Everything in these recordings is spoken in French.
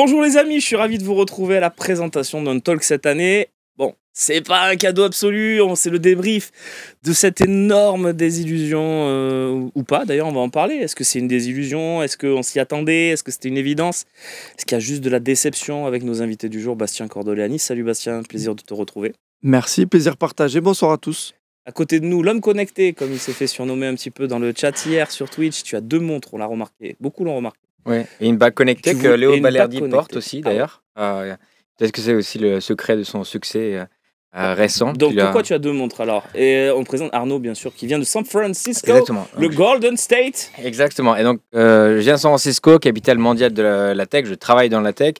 Bonjour les amis, je suis ravi de vous retrouver à la présentation d'un talk cette année. Bon, c'est pas un cadeau absolu, c'est le débrief de cette énorme désillusion, euh, ou pas d'ailleurs, on va en parler. Est-ce que c'est une désillusion Est-ce qu'on s'y attendait Est-ce que c'était une évidence Est-ce qu'il y a juste de la déception avec nos invités du jour, Bastien Cordoléani Salut Bastien, plaisir de te retrouver. Merci, plaisir partagé, bonsoir à tous. À côté de nous, l'homme connecté, comme il s'est fait surnommer un petit peu dans le chat hier sur Twitch, tu as deux montres, on l'a remarqué, beaucoup l'ont remarqué. Ouais. Et une bague connectée que Léo Balerdi porte aussi ah d'ailleurs. ce ah, Peut-être que c'est aussi le secret de son succès euh, euh, ah, récent. Donc pourquoi tu as deux montres alors Et euh, on présente Arnaud bien sûr qui vient de San Francisco, Exactement. le Golden State. Exactement. Et donc je viens de San Francisco, capitale mondiale de la, tech. Je travaille dans la tech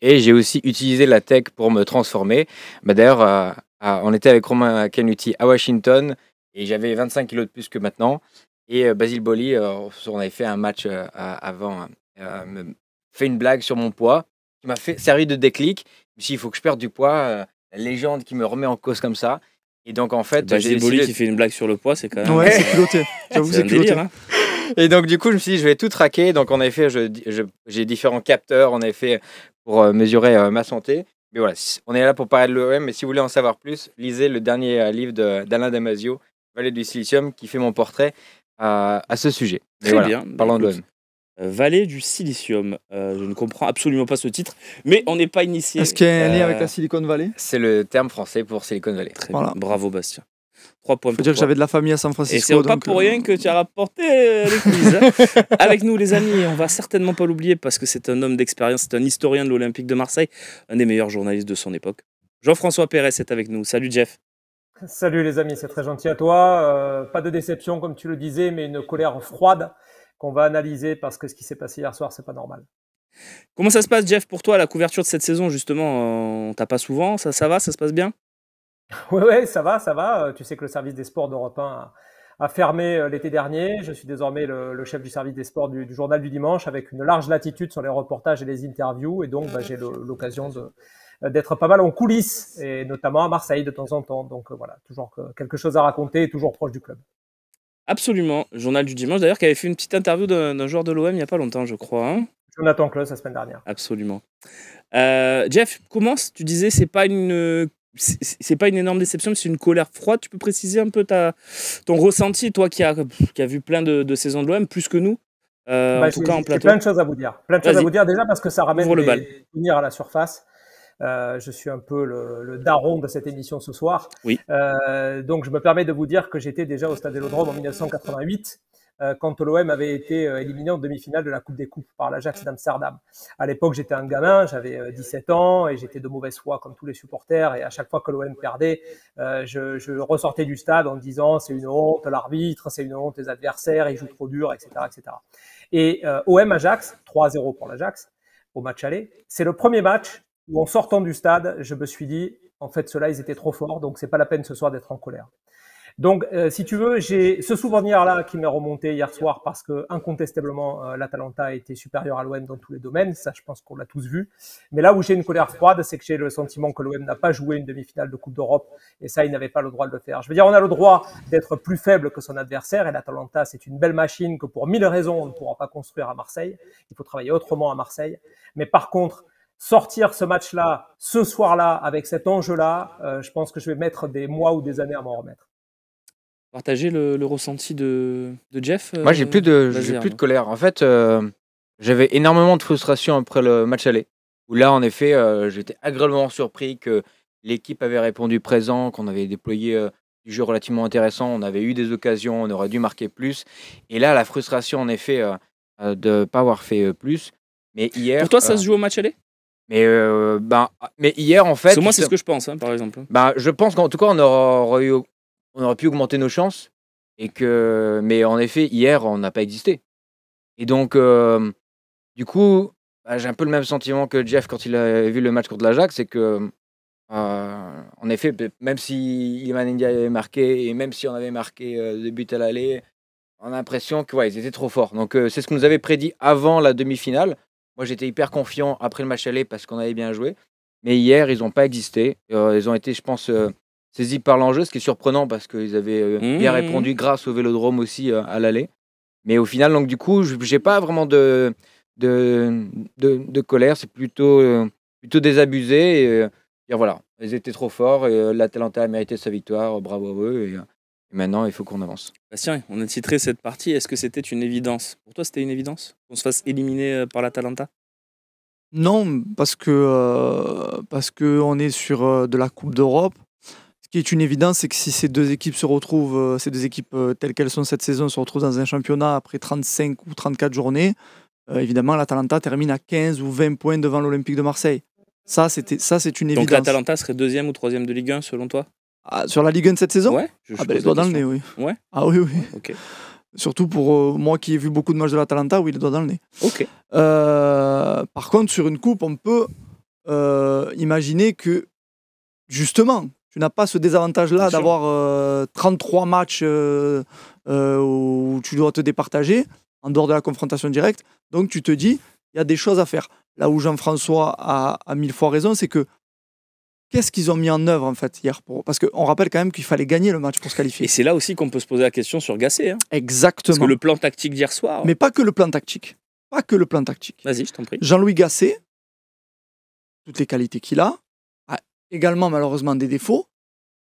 et j'ai aussi utilisé la tech pour me transformer. Bah, d'ailleurs, on était avec Romain Canuti à Washington et j'avais 25 kilos de plus que maintenant. Et Basile Boli, on avait fait un match avant euh, fait une blague sur mon poids, qui m'a fait servi de déclic. il faut que je perde du poids, euh, la légende qui me remet en cause comme ça. Et donc en fait, bah, j'ai qui fait une blague sur le poids, c'est quand même. Ouais, c'est culotté. J'avoue, c'est hein. et donc du coup, je me suis dit, je vais tout traquer. Donc en effet, j'ai différents capteurs, en effet, pour euh, mesurer ma santé. Mais voilà, on est là pour parler de l'OM. Mais si vous voulez en savoir plus, lisez le dernier livre d'Alain de, Damasio, Valet du Silicium, qui fait mon portrait à ce sujet. bien. Parlons de l'OM. Euh, Vallée du silicium. Euh, je ne comprends absolument pas ce titre, mais on n'est pas initié. Est-ce qu'il y a un lien euh, avec la Silicon Valley C'est le terme français pour Silicon Valley. Très bien. Bravo Bastien. 3 points. Faut dire que j'avais de la famille à San Francisco. Et c'est pas pour rien que tu as rapporté les hein. Avec nous, les amis, on va certainement pas l'oublier parce que c'est un homme d'expérience, c'est un historien de l'Olympique de Marseille, un des meilleurs journalistes de son époque. Jean-François Perret est avec nous. Salut Jeff. Salut les amis, c'est très gentil à toi. pas de déception comme tu le disais, mais une colère froide qu'on va analyser parce que ce qui s'est passé hier soir, c'est pas normal. Comment ça se passe, Jeff, pour toi, la couverture de cette saison, justement euh, On t'a pas souvent, ça, ça va, ça se passe bien Oui, ouais, ça va, ça va. Euh, tu sais que le service des sports d'Europe 1 a, fermé euh, l'été dernier. Je suis désormais le, chef du service des sports du, journal du dimanche, avec une large latitude sur les reportages et les interviews. Et donc, bah, j'ai l'occasion d'être pas mal en coulisses, et notamment à Marseille de temps en temps. Donc voilà, toujours quelque chose à raconter toujours proche du club. Absolument. Journal du dimanche, d'ailleurs, qui avait fait une petite interview d'un joueur de l'OM il n'y a pas longtemps, je crois. Hein. Jonathan Klaus la semaine dernière. Absolument. Euh, Jeff, commence. Tu disais, c'est pas une. C'est pas une énorme déception, mais c'est une colère froide. Tu peux préciser un peu ta, ton ressenti, toi qui as qui a vu plein de, saisons de l'OM, plus que nous, euh, bah, en tout cas en plein de choses à vous dire. Plein de choses à vous dire déjà parce que ça ramène le les Venir à la surface. Euh, je suis un peu le, daron de cette émission ce soir. Oui. Euh, donc je me permets de vous dire que j'étais déjà au Stade Vélodrome en 1988 euh, quand l'OM avait été éliminé en demi-finale de la Coupe des Coupes par l'Ajax d'Amsterdam. À l'époque, j'étais un gamin, j'avais 17 ans et j'étais de mauvaise foi comme tous les supporters. Et à chaque fois que l'OM perdait, je, ressortais du stade en disant c'est une honte l'arbitre, c'est une honte les adversaires, ils jouent trop dur, etc., Et OM Ajax, 3-0 pour l'Ajax au match aller. C'est le premier match en sortant du stade, je me suis dit, en fait, ceux-là, ils étaient trop forts, donc c'est pas la peine ce soir d'être en colère. Donc, euh, si tu veux, j'ai ce souvenir-là qui m'est remonté hier soir parce que, incontestablement, euh, l'Atalanta a été supérieure à l'OM dans tous les domaines. Ça, je pense qu'on l'a tous vu. Mais là où j'ai une colère froide, c'est que j'ai le sentiment que l'OM n'a pas joué une demi-finale de Coupe d'Europe et ça, il n'avait pas le droit de le faire. Je veux dire, on a le droit d'être plus faible que son adversaire et l'Atalanta, c'est une belle machine que pour mille raisons, on ne pourra pas construire à Marseille. Il faut travailler autrement à Marseille. Mais par contre, sortir ce match-là, ce soir-là, avec cet enjeu-là, euh, je pense que je vais mettre des mois ou des années à m'en remettre. Partager le, ressenti de, Jeff euh, Moi, j'ai plus, de, j'ai plus de colère. En fait, euh, j'avais énormément de frustration après le match aller, où là, en effet, j'étais agréablement surpris que l'équipe avait répondu présent, qu'on avait déployé du jeu relativement intéressant, on avait eu des occasions, on aurait dû marquer plus. Et là, la frustration, en effet, de ne pas avoir fait plus. Mais hier. Pour toi, ça se joue au match aller mais, euh, ben, mais hier, en fait. Moi, c'est ce que je pense, hein, par exemple. bah je pense qu'en tout cas, on aurait, pu augmenter nos chances. Et que, mais en effet, hier, on n'a pas existé. Et donc, euh, du coup, ben, j'ai un peu le même sentiment que Jeff quand il a vu le match contre l'Ajax. C'est que, euh, en effet, même si Iman India avait marqué et même si on avait marqué le but à l'aller, on a l'impression qu'ils ouais, ils étaient trop forts. Donc, c'est ce qu'on nous avait prédit avant la demi-finale. Moi, j'étais hyper confiant après le match aller parce qu'on avait bien joué. Mais hier, ils n'ont pas existé. Euh, ils ont été, je pense, euh, saisis par l'enjeu, ce qui est surprenant parce qu'ils avaient euh, bien mmh. répondu grâce au vélodrome aussi à l'aller. Mais au final, donc, du coup, je n'ai pas vraiment de, de, de, colère. C'est plutôt, plutôt désabusé. Et, voilà, ils étaient trop forts. Et, l'Atalanta a mérité sa victoire. Bravo à eux. Et, maintenant, il faut qu'on avance. Bastien, on a titré cette partie. Est-ce que c'était une évidence Pour toi, c'était une évidence Qu'on se fasse éliminer euh, par la Non, parce que euh, parce que on est sur euh, de la Coupe d'Europe. Ce qui est une évidence, c'est que si ces deux équipes se retrouvent, ces deux équipes telles qu'elles sont cette saison, se retrouvent dans un championnat après 35 ou 34 journées, évidemment, la termine à 15 ou 20 points devant l'Olympique de Marseille. Ça, c'était ça, c'est une évidence. Donc la Talenta serait deuxième ou troisième de Ligue 1 selon toi ah, sur la Ligue 1 cette saison ah, bah, les doigts dans le nez, oui. Ah oui, oui. Ok. Surtout pour euh, moi qui ai vu beaucoup de matchs de l'Atalanta, oui, les doigts dans le nez. Ok. Euh, par contre, sur une coupe, on peut euh, imaginer que, justement, tu n'as pas ce désavantage-là d'avoir 33 matchs où tu dois te départager en dehors de la confrontation directe. Donc, tu te dis, il y a des choses à faire. Là où Jean-François a, mille fois raison, c'est que Qu'est-ce qu'ils ont mis en œuvre en fait hier pour... Parce qu'on rappelle quand même qu'il fallait gagner le match pour se qualifier. Et c'est là aussi qu'on peut se poser la question sur Gasset. Hein. Exactement. Parce que le plan tactique d'hier soir. Mais pas que le plan tactique. Pas que le plan tactique. Vas-y, je t'en prie. Jean-Louis Gasset, toutes les qualités qu'il a, a également malheureusement des défauts.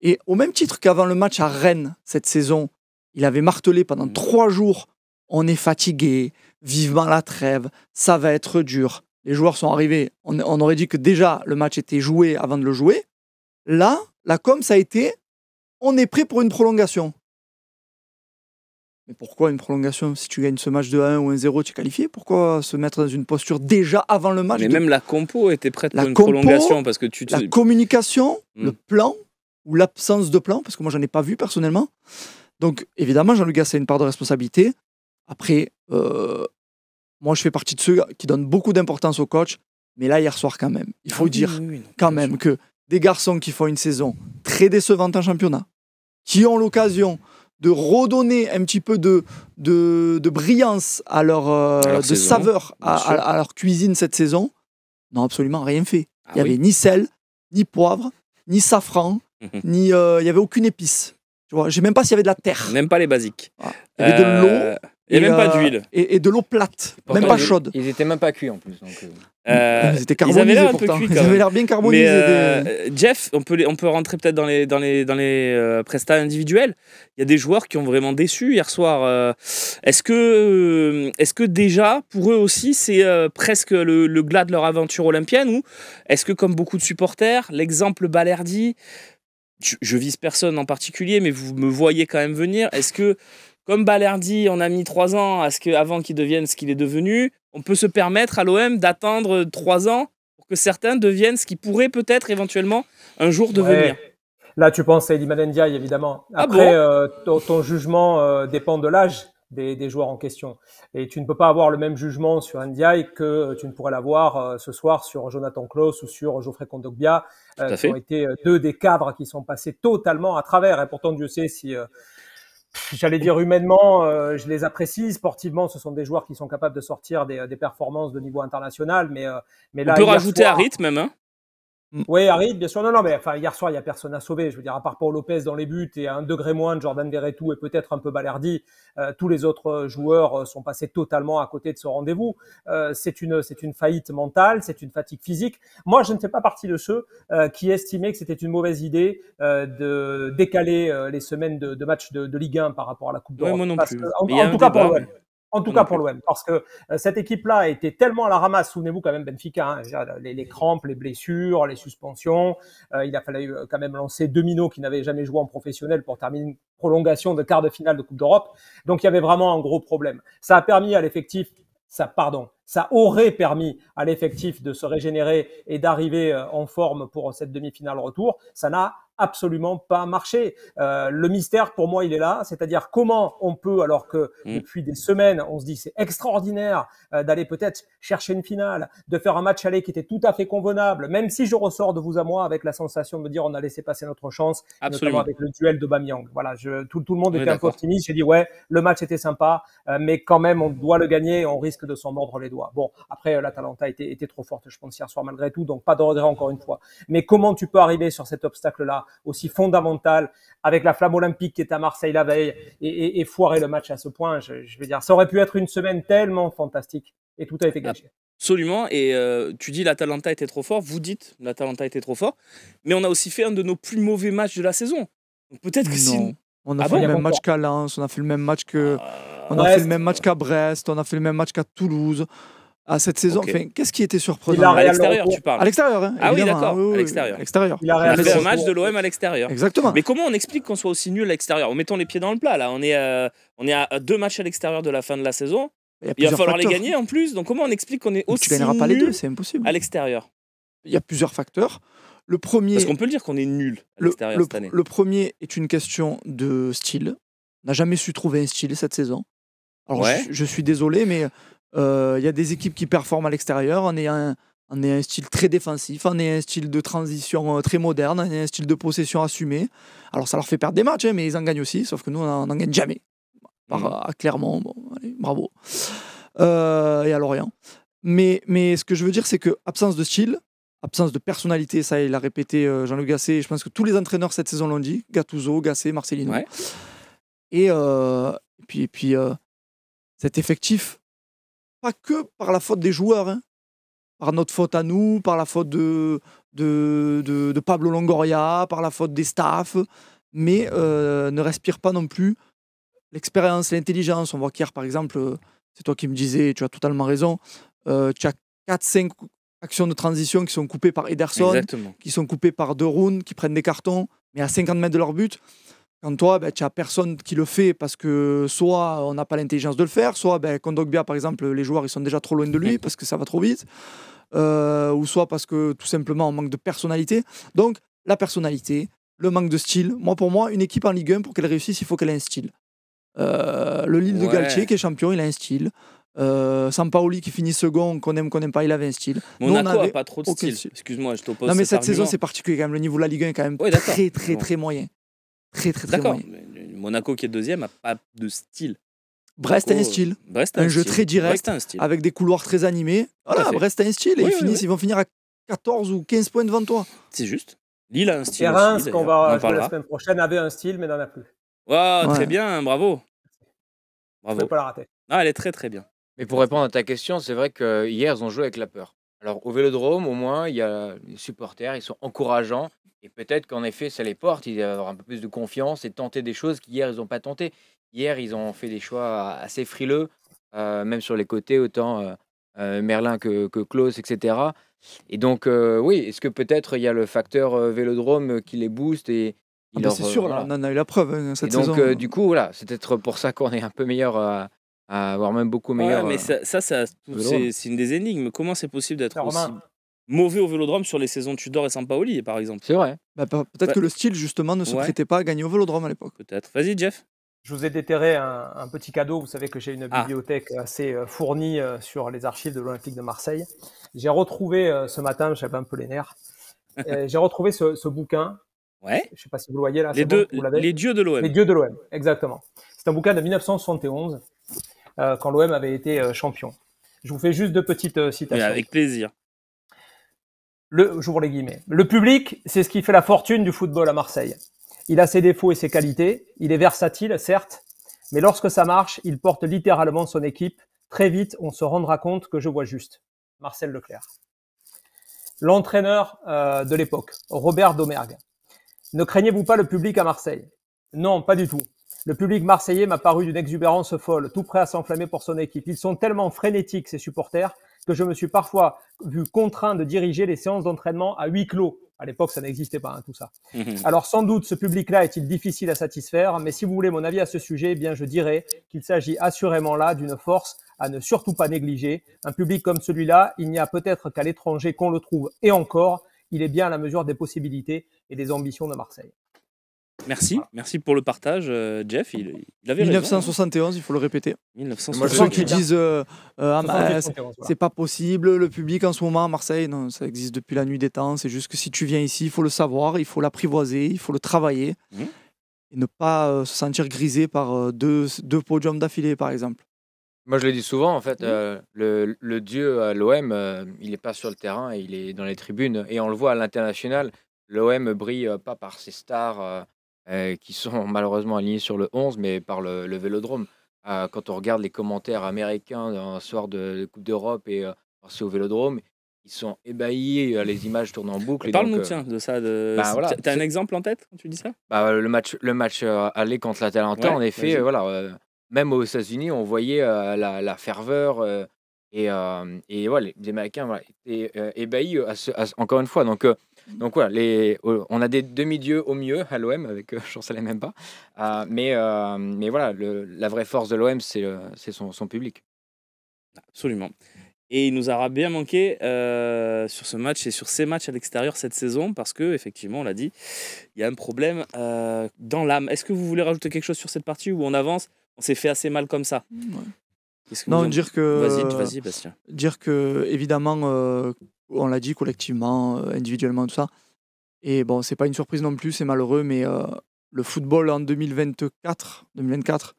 Et au même titre qu'avant le match à Rennes cette saison, il avait martelé pendant mm. trois jours on est fatigué, vivement la trêve, ça va être dur les joueurs sont arrivés, on, aurait dit que déjà le match était joué avant de le jouer. Là, la com, ça a été on est prêt pour une prolongation. Mais pourquoi une prolongation Si tu gagnes ce match de 1 ou 1-0, tu es qualifié. Pourquoi se mettre dans une posture déjà avant le match Mais même la compo était prête la pour une prolongation parce que tu La communication, le hmm. plan ou l'absence de plan, parce que moi, j'en ai pas vu personnellement. Donc, évidemment, Jean-Luc a une part de responsabilité. Après, euh, moi, je fais partie de ceux qui donnent beaucoup d'importance au coach. Mais là, hier soir, quand même, il faut ah dire quand même que des garçons qui font une saison très décevante en championnat, qui ont l'occasion de redonner un petit peu de, de, brillance à leur, euh, de saveur à, leur cuisine cette saison, n'ont absolument rien fait. Ah il n'y avait ni sel, ni poivre, ni safran, mhm. ni euh, il n'y avait aucune épice. Je vois, sais même pas s'il y avait de la terre. Même pas les basiques. Il y avait de euh, l'eau et, même pas euh, d'huile. Et, de l'eau plate, même pas chaude. Ils étaient même pas cuits en plus. Euh. Euh, ils étaient carbonisés avaient pourtant. ils avaient l'air bien carbonisés. Jeff, on peut, on peut rentrer peut-être dans les, dans les, dans les prestats individuels. Il y a des joueurs qui ont vraiment déçu hier soir. est-ce que, est-ce que déjà, pour eux aussi, c'est presque le, glas de leur aventure olympienne Ou est-ce que, comme beaucoup de supporters, l'exemple Balerdi, je, je vise personne en particulier, mais vous me voyez quand même venir, est-ce que comme Balerdi, on a mis trois ans à avant qu'il devienne ce qu'il est devenu, on peut se permettre à l'OM d'attendre trois ans pour que certains deviennent ce qu'ils pourraient peut-être éventuellement un jour devenir. Là, tu penses à Eliman Ndiaye, évidemment. Ah Après, euh, ton, jugement euh, dépend de l'âge des, joueurs en question. Et tu ne peux pas avoir le même jugement sur Ndiaye que euh, tu ne pourrais l'avoir ce soir sur Jonathan Klaus ou sur Geoffrey Kondogbia, qui ont été deux des cadres qui sont passés totalement à travers. Et pourtant, Dieu sait si j'allais dire humainement, euh, je les apprécie. Sportivement, ce sont des joueurs qui sont capables de sortir des, euh, performances de niveau international. Mais, euh, mais là, on peut rajouter à rythme même. Hein Mm. Oui, Harry, bien sûr. Non, non, mais enfin, hier soir, il n'y a personne à sauver. Je veux dire, à part Paul Lopez dans les buts et à un degré moins de Jordan Verretou et peut-être un peu Balerdi, euh, tous les autres euh, joueurs euh, sont passés totalement à côté de ce rendez-vous. c'est une, c'est une faillite mentale, c'est une fatigue physique. Moi, je ne fais pas partie de ceux qui estimaient que c'était une mauvaise idée de décaler les semaines de, de matchs de, de, Ligue 1 par rapport à la Coupe d'Europe. moi non plus. En, tout cas, pour en tout cas pour l'OM, parce que euh, cette équipe-là a était tellement à la ramasse. Souvenez-vous quand même Benfica, hein, euh, les, crampes, les blessures, les suspensions. Euh, il a fallu quand même lancer deux qui n'avait jamais joué en professionnel pour terminer une prolongation de quart de finale de Coupe d'Europe. Donc il y avait vraiment un gros problème. Ça a permis à l'effectif, ça pardon, ça aurait permis à l'effectif de se régénérer et d'arriver en forme pour cette demi-finale retour. Ça n'a absolument pas marché. Euh, le mystère pour moi il est là, c'est-à-dire comment on peut alors que mm. depuis des semaines on se dit c'est extraordinaire euh, d'aller peut-être chercher une finale, de faire un match aller qui était tout à fait convenable, même si je ressors de vous à moi avec la sensation de me dire on a laissé passer notre chance, avec le duel de Bamiang. Voilà, je, tout, le monde était un peu optimiste. J'ai dit ouais le match était sympa, euh, mais quand même on doit le gagner, et on risque de s'en mordre les doigts. Bon après l'Atalanta était, était trop forte je pense hier soir malgré tout, donc pas de regret encore une fois. Mais comment tu peux arriver sur cet obstacle-là aussi fondamentale, avec la flamme olympique qui est à Marseille la veille, et, foirer le match à ce point, je, veux dire, ça aurait pu être une semaine tellement fantastique, et tout a été gâché. Absolument, et euh, tu dis l'Atalanta était trop fort, vous dites l'Atalanta était trop fort, mais on a aussi fait un de nos plus mauvais matchs de la saison. Peut-être que si... On a ah fait le même match qu'à Lens, on a fait le même match que... Ah. a fait le même match qu'à Brest, on a fait le même match qu'à Toulouse à cette saison. qu'est-ce qui était surprenant À l'extérieur, tu parles. À l'extérieur. Hein, ah oui, d'accord. Hein, à l'extérieur. Il a un match de l'OM à l'extérieur. Exactement. Mais comment on explique qu'on soit aussi nul à l'extérieur En mettant les pieds dans le plat, là. On est, euh, à deux matchs à l'extérieur de la fin de la saison. Il, va falloir les gagner en plus. Donc comment on explique qu'on est aussi. Tu gagneras pas les deux, c'est impossible. À l'extérieur. Il y a plusieurs facteurs. Le premier. Parce qu'on peut le dire qu'on est nul à l'extérieur le, premier est une question de style. On n'a jamais su trouver un style cette saison. Alors je, suis désolé, mais euh, il y a des équipes qui performent à l'extérieur. On est un, on est un style très défensif, on est un style de transition euh, très moderne, on est un style de possession assumé. Alors ça leur fait perdre des matchs, hein, mais ils en gagnent aussi, sauf que nous, on n'en gagne jamais. Par, à mhm. euh, Clermont, bravo. et à Lorient. Mais, mais ce que je veux dire, c'est que absence de style, absence de personnalité, ça, il a répété Jean-Luc Gasset, je pense que tous les entraîneurs cette saison l'ont dit, Gattuso, Gasset, Marcelino. Et, puis, et puis cet effectif pas que par la faute des joueurs, hein. par notre faute à nous, par la faute de, de, Pablo Longoria, par la faute des staffs, mais euh, ne respire pas non plus l'expérience, l'intelligence. On voit qu'hier, par exemple, euh, c'est toi qui me disais, tu as totalement raison, euh, tu as 4-5 actions de transition qui sont coupées par Ederson, qui sont coupées par De Roon, qui prennent des cartons, mais à 50 mètres de leur but. Quand toi, ben, tu n'as personne qui le fait parce que soit on n'a pas l'intelligence de le faire, soit ben, Kondogbia, par exemple, les joueurs ils sont déjà trop loin de lui parce que ça va trop vite, euh, ou soit parce que tout simplement on manque de personnalité. Donc, la personnalité, le manque de style. Moi, pour moi, une équipe en Ligue 1, pour qu'elle réussisse, il faut qu'elle ait un style. Euh, le Lille de Galtier, qui est champion, il a un style. Euh, Sampaoli qui finit second, qu'on aime, qu'on n'aime pas, il avait un style. Monaco n'a on pas trop de style. Excuse-moi, je t'oppose. Non, mais cette saison, c'est particulier quand même. Le niveau de la Ligue 1 est quand même très, très, très moyen. Très, très, très D'accord. Monaco qui est deuxième n'a pas de style. Brest a un style. un, jeu très direct, avec des couloirs très animés. Voilà, Brest a un style et ils, finissent, ils vont finir à 14 ou 15 points devant toi. C'est juste. Lille a un style. Et qu'on va la semaine prochaine, avait un style, mais n'en a plus. Très bien, bravo. Bravo. ne pas la rater. Ah, elle est très très bien. Mais pour répondre à ta question, c'est vrai que hier, ils ont joué avec la peur. Alors au Vélodrome, au moins, il y a les supporters, ils sont encourageants. Et peut-être qu'en effet, ça les porte, ils avoir un peu plus de confiance et tenter des choses qu'hier, ils n'ont pas tenté. Hier, ils ont fait des choix assez frileux, euh, même sur les côtés, autant euh, euh, Merlin que, que Klaus, etc. Et donc, oui, est-ce que peut-être il y a le facteur Vélodrome qui les booste et, ah bah, c'est sûr, on en a eu la preuve cette et donc, saison. Hein. du coup, voilà, c'est peut-être pour ça qu'on est un peu meilleur à voire même beaucoup meilleur. mais euh, ça, c'est une des énigmes. Comment c'est possible d'être aussi mauvais au Vélodrome sur les saisons Tudor et Sampaoli, par exemple C'est vrai. Bah, peut-être bah, que le style, justement, ne se prêtait pas à gagner au Vélodrome à l'époque. Peut-être. Vas-y, Jeff. Je vous ai déterré un, petit cadeau. Vous savez que j'ai une ah. bibliothèque assez euh, fournie euh, sur les archives de l'Olympique de Marseille. J'ai retrouvé ce matin, j'avais un peu les nerfs, j'ai retrouvé ce, bouquin. Je ne sais pas si vous le voyez là. Les, deux, les dieux de l'OM. Les dieux de l'OM, exactement. C'est un bouquin de 1971 euh, quand l'OM avait été euh, champion. Je vous fais juste deux petites euh, citations. avec plaisir. Le, j'ouvre les guillemets. Le public, c'est ce qui fait la fortune du football à Marseille. Il a ses défauts et ses qualités. Il est versatile, certes, mais lorsque ça marche, il porte littéralement son équipe. Très vite, on se rendra compte que je vois juste. Marcel Leclerc. L'entraîneur de l'époque, Robert Domergue. Ne craignez-vous pas le public à Marseille Non, pas du tout. Le public marseillais m'a paru d'une exubérance folle, tout prêt à s'enflammer pour son équipe. Ils sont tellement frénétiques, ces supporters, que je me suis parfois vu contraint de diriger les séances d'entraînement à huis clos. À l'époque, ça n'existait pas, hein, tout ça. Mhm. Alors, sans doute, ce public-là est-il difficile à satisfaire, mais si vous voulez mon avis à ce sujet, eh bien, je dirais qu'il s'agit assurément là d'une force à ne surtout pas négliger. Un public comme celui-là, il n'y a peut-être qu'à l'étranger qu'on le trouve, et encore, il est bien à la mesure des possibilités et des ambitions de Marseille. Merci, merci pour le partage, euh, Jeff. Il, 1971, hein. il faut le répéter. 1971. Ceux qui disent euh, ah, bah, c'est pas possible, le public en ce moment à Marseille, non, ça existe depuis la nuit des temps. C'est juste que si tu viens ici, il faut le savoir, il faut l'apprivoiser, il faut le travailler mhm. et ne pas euh, se sentir grisé par deux, podiums d'affilée, par exemple. Moi, je le dis souvent, en fait, le, dieu à l'OM, il n'est pas sur le terrain, il est dans les tribunes. Et on le voit à l'international, l'OM brille pas par ses stars, euh, qui sont malheureusement alignés sur le 11, mais par le, le vélodrome. Euh, quand on regarde les commentaires américains un soir de, Coupe d'Europe et euh, c'est au vélodrome, ils sont ébahis, les images tournent en boucle. Parle-nous, de ça. De... Bah, un exemple en tête quand tu dis ça bah, Le match, le match aller contre la ouais, en effet, voilà, même aux États-Unis, on voyait la, la, ferveur. et, et voilà les, Américains voilà, étaient ébahis, encore une fois. Donc, donc voilà, euh, on a des demi-dieux au mieux à l'OM, avec euh, savais même pas. Euh, mais, voilà, la vraie force de l'OM, c'est son, son, public. Absolument. Et il nous aura bien manqué sur ce match et sur ces matchs à l'extérieur cette saison parce que effectivement, on l'a dit, il y a un problème dans l'âme. Est-ce que vous voulez rajouter quelque chose sur cette partie où on avance On s'est fait assez mal comme ça. Mmh, non, dire que. Vas-y, vas Bastien. Dire que, évidemment, on l'a dit collectivement, euh, individuellement, tout ça. Et bon, c'est pas une surprise non plus, c'est malheureux, mais euh, le football en 2024, 2024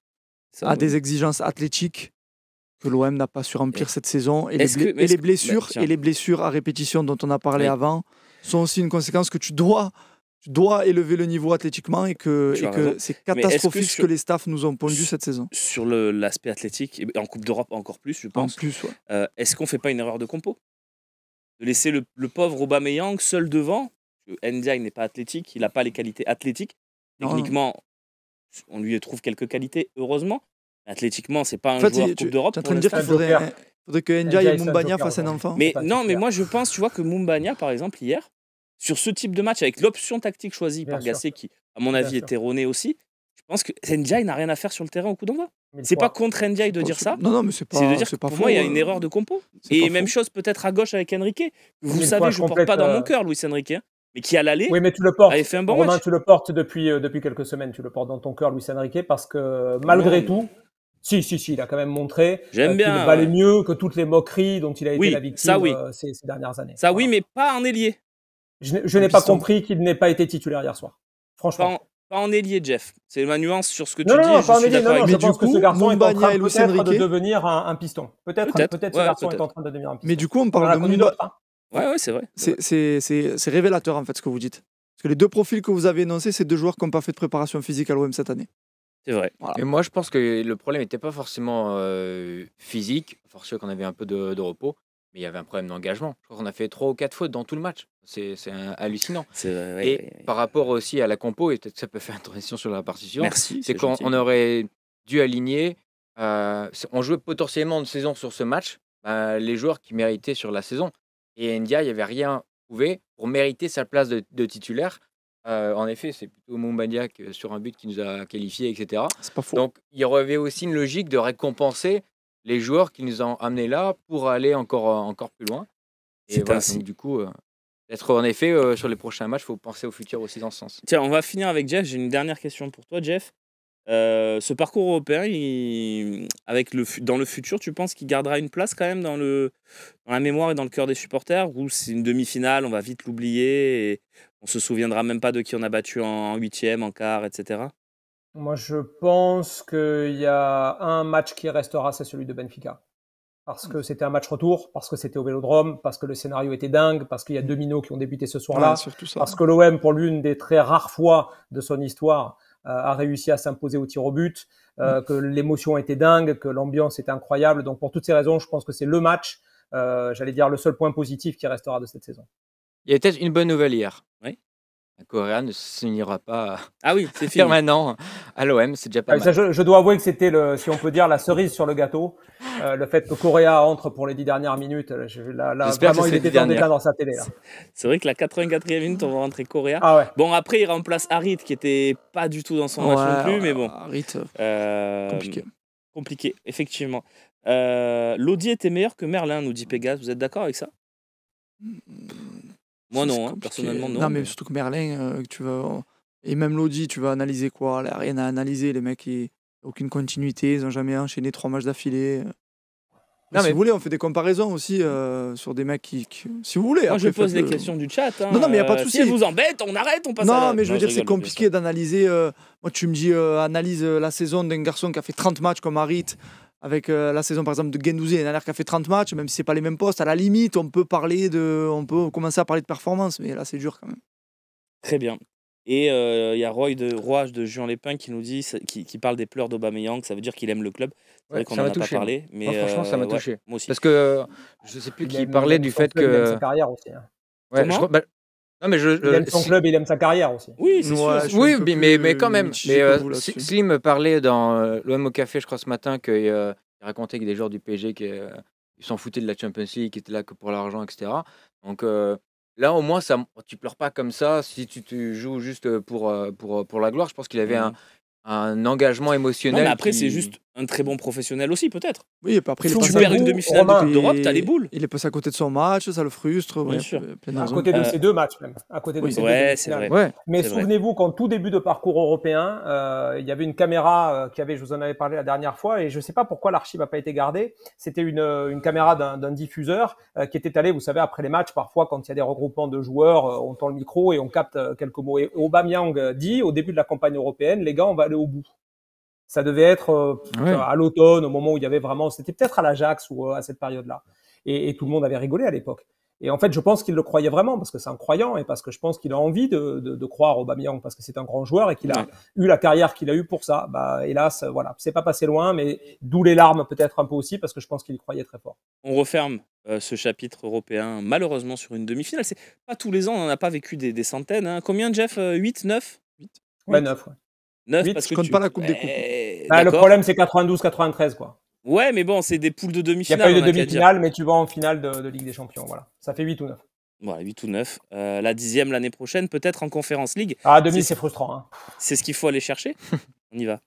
ça, a des exigences athlétiques que l'OM n'a pas su remplir cette saison. Et, les, blessures, et les blessures à répétition dont on a parlé avant sont aussi une conséquence que tu dois tu dois élever le niveau athlétiquement et que, c'est catastrophique -ce que, les staffs nous ont pondu cette saison. Sur l'aspect athlétique, en Coupe d'Europe encore plus, je pense. Euh, est-ce qu'on fait pas une erreur de compo laisser le, pauvre Aubameyang seul devant. Ndiaye n'est pas athlétique, il n'a pas les qualités athlétiques. Techniquement, on lui trouve quelques qualités, heureusement. Athlétiquement, c'est pas un joueur Coupe d'Europe. Tu dire faudrait, que Ndiaye et Mumbania fassent un enfant Mais non, mais moi je pense, tu vois, que Mumbania, par exemple, hier, sur ce type de match, avec l'option tactique choisie par Gassé, qui, à mon avis, était est erronée aussi, je pense que Ndiaye n'a rien à faire sur le terrain au coup d'envoi. C'est pas contre Ndiaye de dire bah, ça. Non, non, mais c'est pas. C'est de dire que pour moi, il y a une euh, erreur de compo. Et même chose peut-être à gauche avec Enrique. Vous savez, je ne porte pas dans euh, mon cœur louis Enrique. Hein. mais qui a l'aller. Oui, mais tu le portes. fait tu le portes depuis, euh, depuis quelques semaines. Tu le portes dans ton cœur, Luis Enrique, parce que malgré tout. Si, si, si, il a quand même montré J'aime bien, valait mieux que toutes les moqueries dont il a été la victime ces, dernières années. Ça, oui, mais pas en ailier. Je n'ai pas compris qu'il n'ait pas été titulaire hier soir. Franchement. Pas en ailier, Jeff. C'est ma nuance sur ce que tu dis. Non, je pas en non, je pense coup, que ce garçon est en train peut-être de devenir un, piston. Peut-être peut, -être, ce garçon est en train de devenir un piston. Mais du coup, on parle de Mundo. Hein. Ouais, ouais, c'est vrai. C'est révélateur, en fait, ce que vous dites. Parce que les deux profils que vous avez énoncés, c'est deux joueurs qui n'ont pas fait de préparation physique à l'OM cette année. C'est vrai. Et moi, je pense que le problème n'était pas forcément euh, physique, forcément qu'on avait un peu de repos mais il y avait un problème d'engagement. Je crois qu'on a fait trois ou quatre fautes dans tout le match. C'est hallucinant. et par rapport aussi à la compo, et peut-être que ça peut faire une transition sur la partition, c'est qu'on aurait dû aligner. Euh, on jouait potentiellement une saison sur ce match, bah, les joueurs qui méritaient sur la saison. Et India, il n'y avait rien trouvé pour mériter sa place de, titulaire. Euh, en effet, c'est plutôt Moumbania sur un but qui nous a qualifié, etc. Pas Donc, il y avait aussi une logique de récompenser les joueurs qui nous ont amenés là pour aller encore, euh, encore plus loin. Et Donc, du coup, euh, être en effet, euh, sur les prochains matchs, il faut penser au futur aussi dans ce sens. Tiens, on va finir avec Jeff. J'ai une dernière question pour toi, Jeff. ce parcours européen, avec le, dans le futur, tu penses qu'il gardera une place quand même dans, le, dans la mémoire et dans le cœur des supporters Ou c'est une demi-finale, on va vite l'oublier et on se souviendra même pas de qui on a battu en huitième, en quart, etc. Moi, je pense qu'il y a un match qui restera, c'est celui de Benfica. Parce que c'était un match retour, parce que c'était au Vélodrome, parce que le scénario était dingue, parce qu'il y a deux minots qui ont débuté ce soir-là, parce que l'OM, pour l'une des très rares fois de son histoire, euh, a réussi à s'imposer au tir au but, euh, que l'émotion était dingue, que l'ambiance était incroyable. Donc pour toutes ces raisons, je pense que c'est le match, euh, j'allais dire le seul point positif qui restera de cette saison. Il y a peut-être une bonne nouvelle hier. Coréa ne s'unira pas ah oui, c'est maintenant. à l'OM, c'est déjà pas ah, mal. je, dois avouer que c'était, le, si on peut dire, la cerise sur le gâteau. Euh, le fait que Coréa entre pour les dix dernières minutes, euh, là, vraiment, il était dans sa télé. C'est vrai que la 84e minute, on va rentrer Correa. Ah bon, après, il remplace Harit, qui était pas du tout dans son match non plus, mais bon. Ah, Harit, euh, compliqué. Compliqué, effectivement. Euh, était meilleur que Merlin, nous dit Pégase. Vous êtes d'accord avec ça hmm, moi non, hein, personnellement non. Non, mais, surtout que Merlin, euh, tu vas... Euh, et même Lodi, tu vas analyser quoi a Rien à analyser, les mecs, ils... aucune continuité, ils n'ont jamais enchaîné trois matchs d'affilée. Euh, non, mais si vous voulez, on fait des comparaisons aussi sur des mecs qui, Si vous voulez. Moi, je pose des questions du chat. Hein, non, non, mais il n'y a pas de souci. Si vous embête, on arrête, on passe non, à Non, mais je veux dire, c'est compliqué d'analyser. Moi, tu me dis, analyse la saison d'un garçon qui a fait 30 matchs comme Harit, avec euh, la saison par exemple de Gendouzi a l'air qui a fait 30 matchs, même si c'est pas les mêmes postes, à la limite on peut parler de, on peut commencer à parler de performance, mais là c'est dur quand même. Très bien. Et euh, il y a Roy de Rouage de Jean Lépin qui nous dit, qui, qui parle des pleurs d'Aubameyang, ça veut dire qu'il aime le club. C'est ouais, a touché. pas hein. parlé, mais euh, franchement ça m'a touché. moi aussi. Parce que je sais plus qui parlait du fait que. Sa carrière aussi. Hein. Ouais, bah, il aime euh, son club, il aime sa carrière aussi. Oui, Oui, mais, mais, quand même. Mais, me euh, Slim parlait dans euh, l'OM au café, je crois, ce matin, qu'il racontait que des joueurs du PSG qui s'en foutaient de la Champions League, qui étaient là que pour l'argent, etc. Donc là, au moins, ça, tu pleures pas comme ça si tu, joues juste pour, pour, pour la gloire. Je pense qu'il avait un, engagement émotionnel. après, c'est juste un très bon professionnel aussi, peut-être. Oui, après, il est tu perds une demi-finale Coupe d'Europe, t'as les boules. Il est passé à côté de son match, ça le frustre. à côté de euh, ses deux matchs, même. À côté vrai. Mais souvenez-vous qu'en tout début de parcours européen, euh, il y avait une caméra euh, qui avait, je vous en avais parlé la dernière fois, et je sais pas pourquoi l'archive a pas été gardée. C'était une, caméra d'un diffuseur qui était allé, vous savez, après les matchs, parfois, quand il y a des regroupements de joueurs, on tend le micro et on capte quelques mots. Et Aubameyang dit, au début de la campagne européenne, les gars, on va aller au bout. Ça devait être euh, à l'automne, au moment où il y avait vraiment, c'était peut-être à l'Ajax ou euh, à cette période-là. Et, tout le monde avait rigolé à l'époque. Et en fait, je pense qu'il le croyait vraiment parce que c'est un croyant et parce que je pense qu'il a envie de, croire au croire parce que c'est un grand joueur et qu'il a eu la carrière qu'il a eu pour ça. Bah, hélas, voilà, c'est pas passé loin, mais d'où les larmes peut-être un peu aussi parce que je pense qu'il y croyait très fort. On referme euh, ce chapitre européen malheureusement sur une demi-finale. C'est pas tous les ans, on n'en a pas vécu des, centaines. Hein. Combien, Jeff 8, 9 8 9, ouais. 9 8, parce que je compte tu... pas la Coupe des Coupes. Eh, bah, le problème, c'est 92-93, quoi. Ouais, mais bon, c'est des poules de demi-finale. Il n'y a pas eu de demi-finale, mais tu vas en finale de, Ligue des Champions. Voilà. Ça fait 8 ou 9. 8 ou 9. Euh, la dixième l'année prochaine, peut-être en Conférence League. Ah, demi, c'est frustrant. Hein. C'est ce qu'il faut aller chercher. On y va.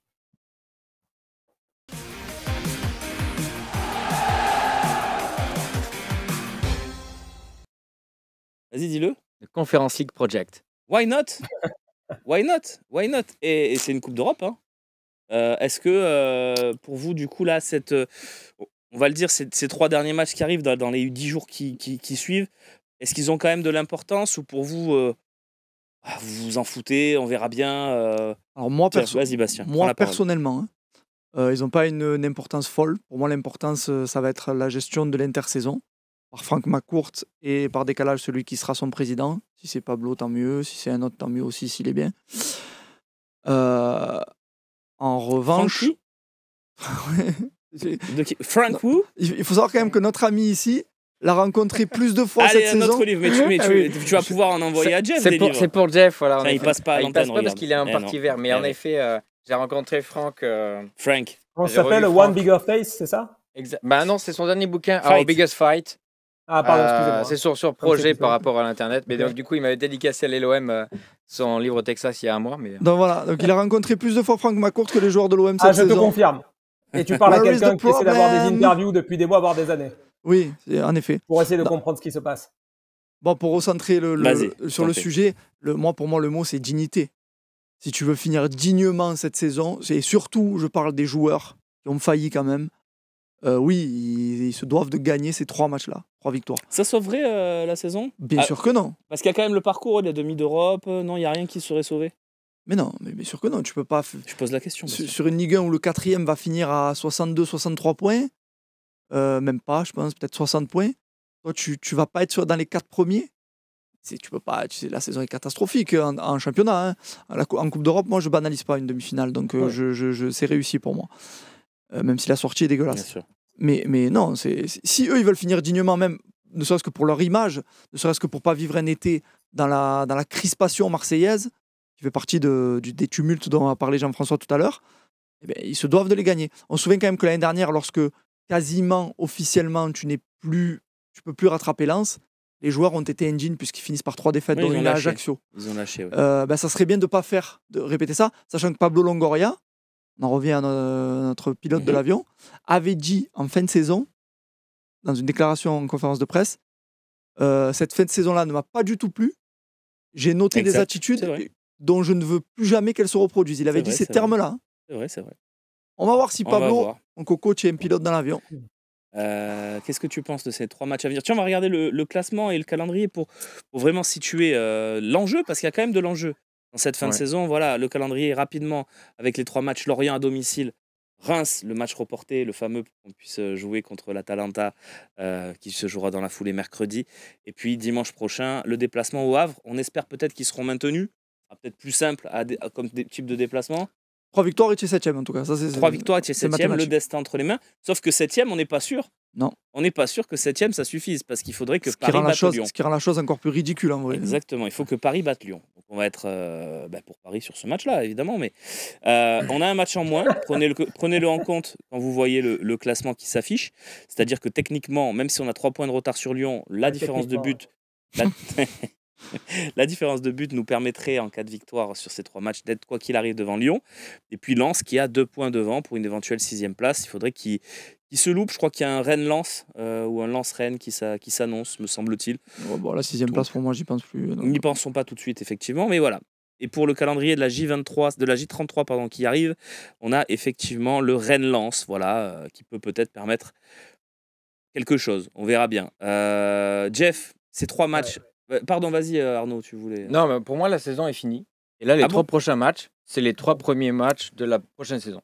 Vas-y, dis-le. Le Conference League Project. Why not Why not Why not Et, c'est une Coupe d'Europe. Hein. Euh, est-ce que euh, pour vous, du coup, là, cette, euh, on va le dire, ces, trois derniers matchs qui arrivent dans, les dix jours qui, qui, qui suivent, est-ce qu'ils ont quand même de l'importance ou pour vous, ah, vous vous en foutez, on verra bien Alors moi, moi personnellement, hein, ils n'ont pas une, importance folle. Pour moi, l'importance, ça va être la gestion de l'intersaison. Franck McCourt et par décalage celui qui sera son président. Si c'est Pablo, tant mieux. Si c'est un autre, tant mieux aussi s'il est bien. Euh, en revanche. Frank Wu Il faut savoir quand même que notre ami ici l'a rencontré plus de fois cette saison. livre, mais, tu, ah vas pouvoir en envoyer à Jeff. C'est pour, Jeff, voilà. il passe pas, à ah, il passe pas parce qu'il est un eh, parti vert. Mais en eh, effet, euh, j'ai rencontré Franck Franck Frank. Euh, On s'appelle One Bigger Face, c'est ça Exa bah non, c'est son dernier bouquin. Our Biggest Fight. Ah, pardon, euh, c'est sur, sur projet par rapport à l'Internet. Mais donc, du coup, il m'avait dédicacé à l'OM euh, son livre Texas il y a un mois. Euh. Donc voilà, donc il a rencontré plus de fois Franck McCourt que les joueurs de l'OM cette ah, je te confirme. Et tu parles à quelqu'un qui essaie d'avoir des interviews depuis des mois, voire des années. Oui, en effet. Pour essayer de comprendre ce qui se passe. Bon, pour recentrer sur le sujet, le, moi, pour moi, le mot, c'est dignité. Si tu veux finir dignement cette saison, et surtout, je parle des joueurs qui ont failli quand même, euh, oui, ils, se doivent de gagner ces trois matchs-là, trois victoires. Ça sauverait euh, la saison Bien ah, sûr que non. Parce qu'il y a quand même le parcours, il y demi d'Europe, euh, non, il n'y a rien qui serait sauvé. Mais non, mais bien sûr que non, tu peux pas. Tu poses la question. Sur, une Ligue 1 où le quatrième va finir à 62-63 points, même pas, je pense, peut-être 60 points, toi, tu, ne vas pas être dans les quatre premiers. Tu peux pas, la saison est catastrophique hein, en, championnat. Hein. en Coupe d'Europe, moi, je banalise pas une demi-finale, donc je, je, je c'est réussi pour moi. Euh, même si la sortie est dégueulasse. Mais, mais non, c'est si eux, ils veulent finir dignement, même ne serait-ce que pour leur image, ne serait-ce que pour pas vivre un été dans la, dans la crispation marseillaise, qui fait partie des tumultes dont a parlé Jean-François tout à l'heure, eh ben, ils se doivent de les gagner. On se souvient quand même que l'année dernière, lorsque quasiment officiellement tu n'es plus, tu peux plus rattraper Lens, les joueurs ont été engine puisqu'ils finissent par trois défaites dans dont ben, ça serait bien de ne pas faire, de répéter ça, sachant que Pablo Longoria, on en revient à notre pilote de mhm. l'avion, avait dit en fin de saison, dans une déclaration en conférence de presse, euh, cette fin de saison-là ne m'a pas du tout plu. J'ai noté des attitudes dont je ne veux plus jamais qu'elles se reproduisent. Il avait dit ces termes-là. Hein. C'est vrai, c'est vrai. On va voir si Pablo, mon coco, coach est un pilote dans l'avion. Euh, qu'est-ce que tu penses de ces trois matchs à venir Tiens, on va regarder le, classement et le calendrier pour, vraiment situer euh, l'enjeu, parce qu'il y a quand même de l'enjeu cette fin de saison. Voilà, le calendrier rapidement avec les trois matchs Lorient à domicile, Reims, le match reporté, le fameux pour qu'on puisse euh, jouer contre l'Atalanta euh, qui se jouera dans la foulée mercredi. Et puis dimanche prochain, le déplacement au Havre. On espère peut-être qu'ils seront maintenus. Ah, peut-être plus simple comme type de déplacement. Trois victoires et tu es septième en tout cas. Ça, c'est, Trois victoires et tu es septième, le destin entre les mains. Sauf que septième, on n'est pas sûr. Non. On n'est pas sûr que septième, ça suffise, parce qu'il faudrait que Paris batte Lyon. Ce qui rend la chose encore plus ridicule, en vrai. Exactement, il faut que Paris batte Lyon. on va être euh, bah, pour Paris sur ce match-là, évidemment, mais euh, on a un match en moins. Prenez-le prenez -le en compte quand vous voyez le, classement qui s'affiche. C'est-à-dire que techniquement, même si on a trois points de retard sur Lyon, la différence de but... La différence de but nous permettrait, en cas de victoire sur ces trois matchs, d'être quoi qu'il arrive devant Lyon. Et puis Lens, qui a deux points devant pour une éventuelle sixième place, il faudrait qu'il se loupe. Je crois qu'il y a un Rennes-Lens euh, ou un Lens-Rennes qui s'annonce, me semble-t-il. la sixième place, pour moi, j'y pense plus. Nous N'y pensons pas tout de suite, effectivement. Mais voilà, et pour le calendrier de la J23, de la J33 pardon, qui arrive, on a effectivement le Rennes-Lens, voilà, euh, qui peut peut-être permettre quelque chose. On verra bien. Euh, Jeff, ces trois matchs, euh, pardon, vas-y euh, Arnaud, tu voulais. Euh. Non, mais pour moi, la saison est finie. Et là, les ah trois prochains matchs, c'est les trois premiers matchs de la prochaine saison.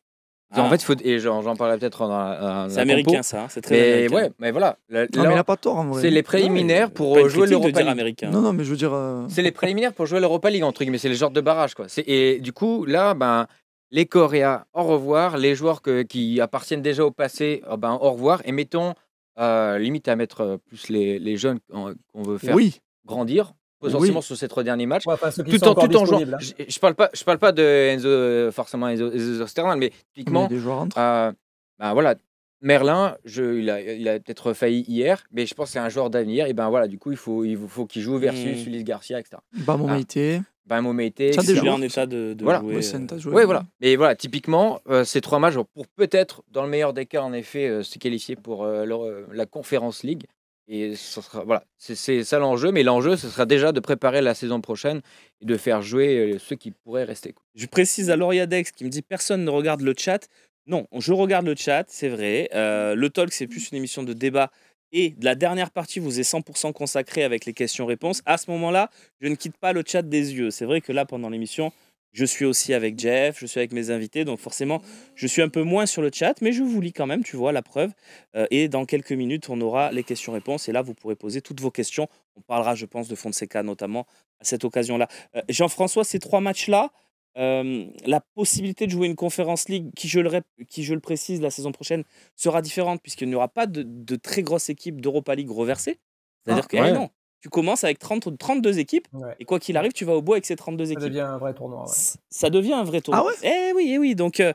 En ah. fait, faut, et j'en parlerai peut-être en. c'est américain ça, hein, c'est très mais Ouais, mais voilà. non, mais il n'a pas tort C'est les préliminaires pour jouer l'Europa League. Non, non, mais je veux dire. C'est les préliminaires pour jouer l'Europa League, entre Mais C'est le genre de barrage, quoi. Et du coup, là, ben, les Coréas au revoir. Les joueurs qui appartiennent déjà au passé, oh ben, au revoir. Et mettons, limite à mettre plus les, les jeunes qu'on veut faire. Oui grandir potentiellement sur ces trois derniers matchs. tout, en, tout en, jouant. Hein. Je, je, parle pas, je parle pas de euh, forcément Enzo, Sternal mais typiquement. Euh, bah, voilà, Merlin, il a, il a peut-être failli hier, mais je pense que c'est un joueur d'avenir. Et ben voilà, du coup, il faut, il faut qu'il joue versus Ulysse Garcia, ah. etc. Bamoméité ah. Maïté. Bamon Maïté. Ça, déjà, en état de, de jouer. Euh, ouais, voilà. Mais voilà, typiquement, ces trois matchs, pour peut-être, dans le meilleur des cas, en effet, se qualifier pour la Conférence League. Et sera, voilà, c'est ça l'enjeu. Mais l'enjeu, ce sera déjà de préparer la saison prochaine et de faire jouer euh, ceux qui pourraient rester. Je précise à Lauria qui me dit personne ne regarde le chat. Non, je regarde le chat, c'est vrai. Euh, le talk, c'est plus une émission de débat. Et la dernière partie vous est 100% consacrée avec les questions-réponses. À ce moment-là, je ne quitte pas le chat des yeux. C'est vrai que là, pendant l'émission, je suis aussi avec Jeff, je suis avec mes invités, donc forcément, je suis un peu moins sur le chat, mais je vous lis quand même, tu vois, la preuve. Euh, et dans quelques minutes, on aura les questions-réponses, et là, vous pourrez poser toutes vos questions. On parlera, je pense, de Fonseca notamment à cette occasion-là. Euh, Jean-François, ces trois matchs-là, euh, la possibilité de jouer une conférence ligue, qui je, le précise, la saison prochaine sera différente puisqu'il n'y aura pas de, très grosse équipe d'Europa League reversée. C'est-à-dire ah, que eh non, tu commences avec 30, 32 équipes, et quoi qu'il arrive, tu vas au bout avec ces 32 équipes. Ça devient un vrai tournoi. Ça ah devient un vrai tournoi. Eh oui, eh oui. Donc, euh,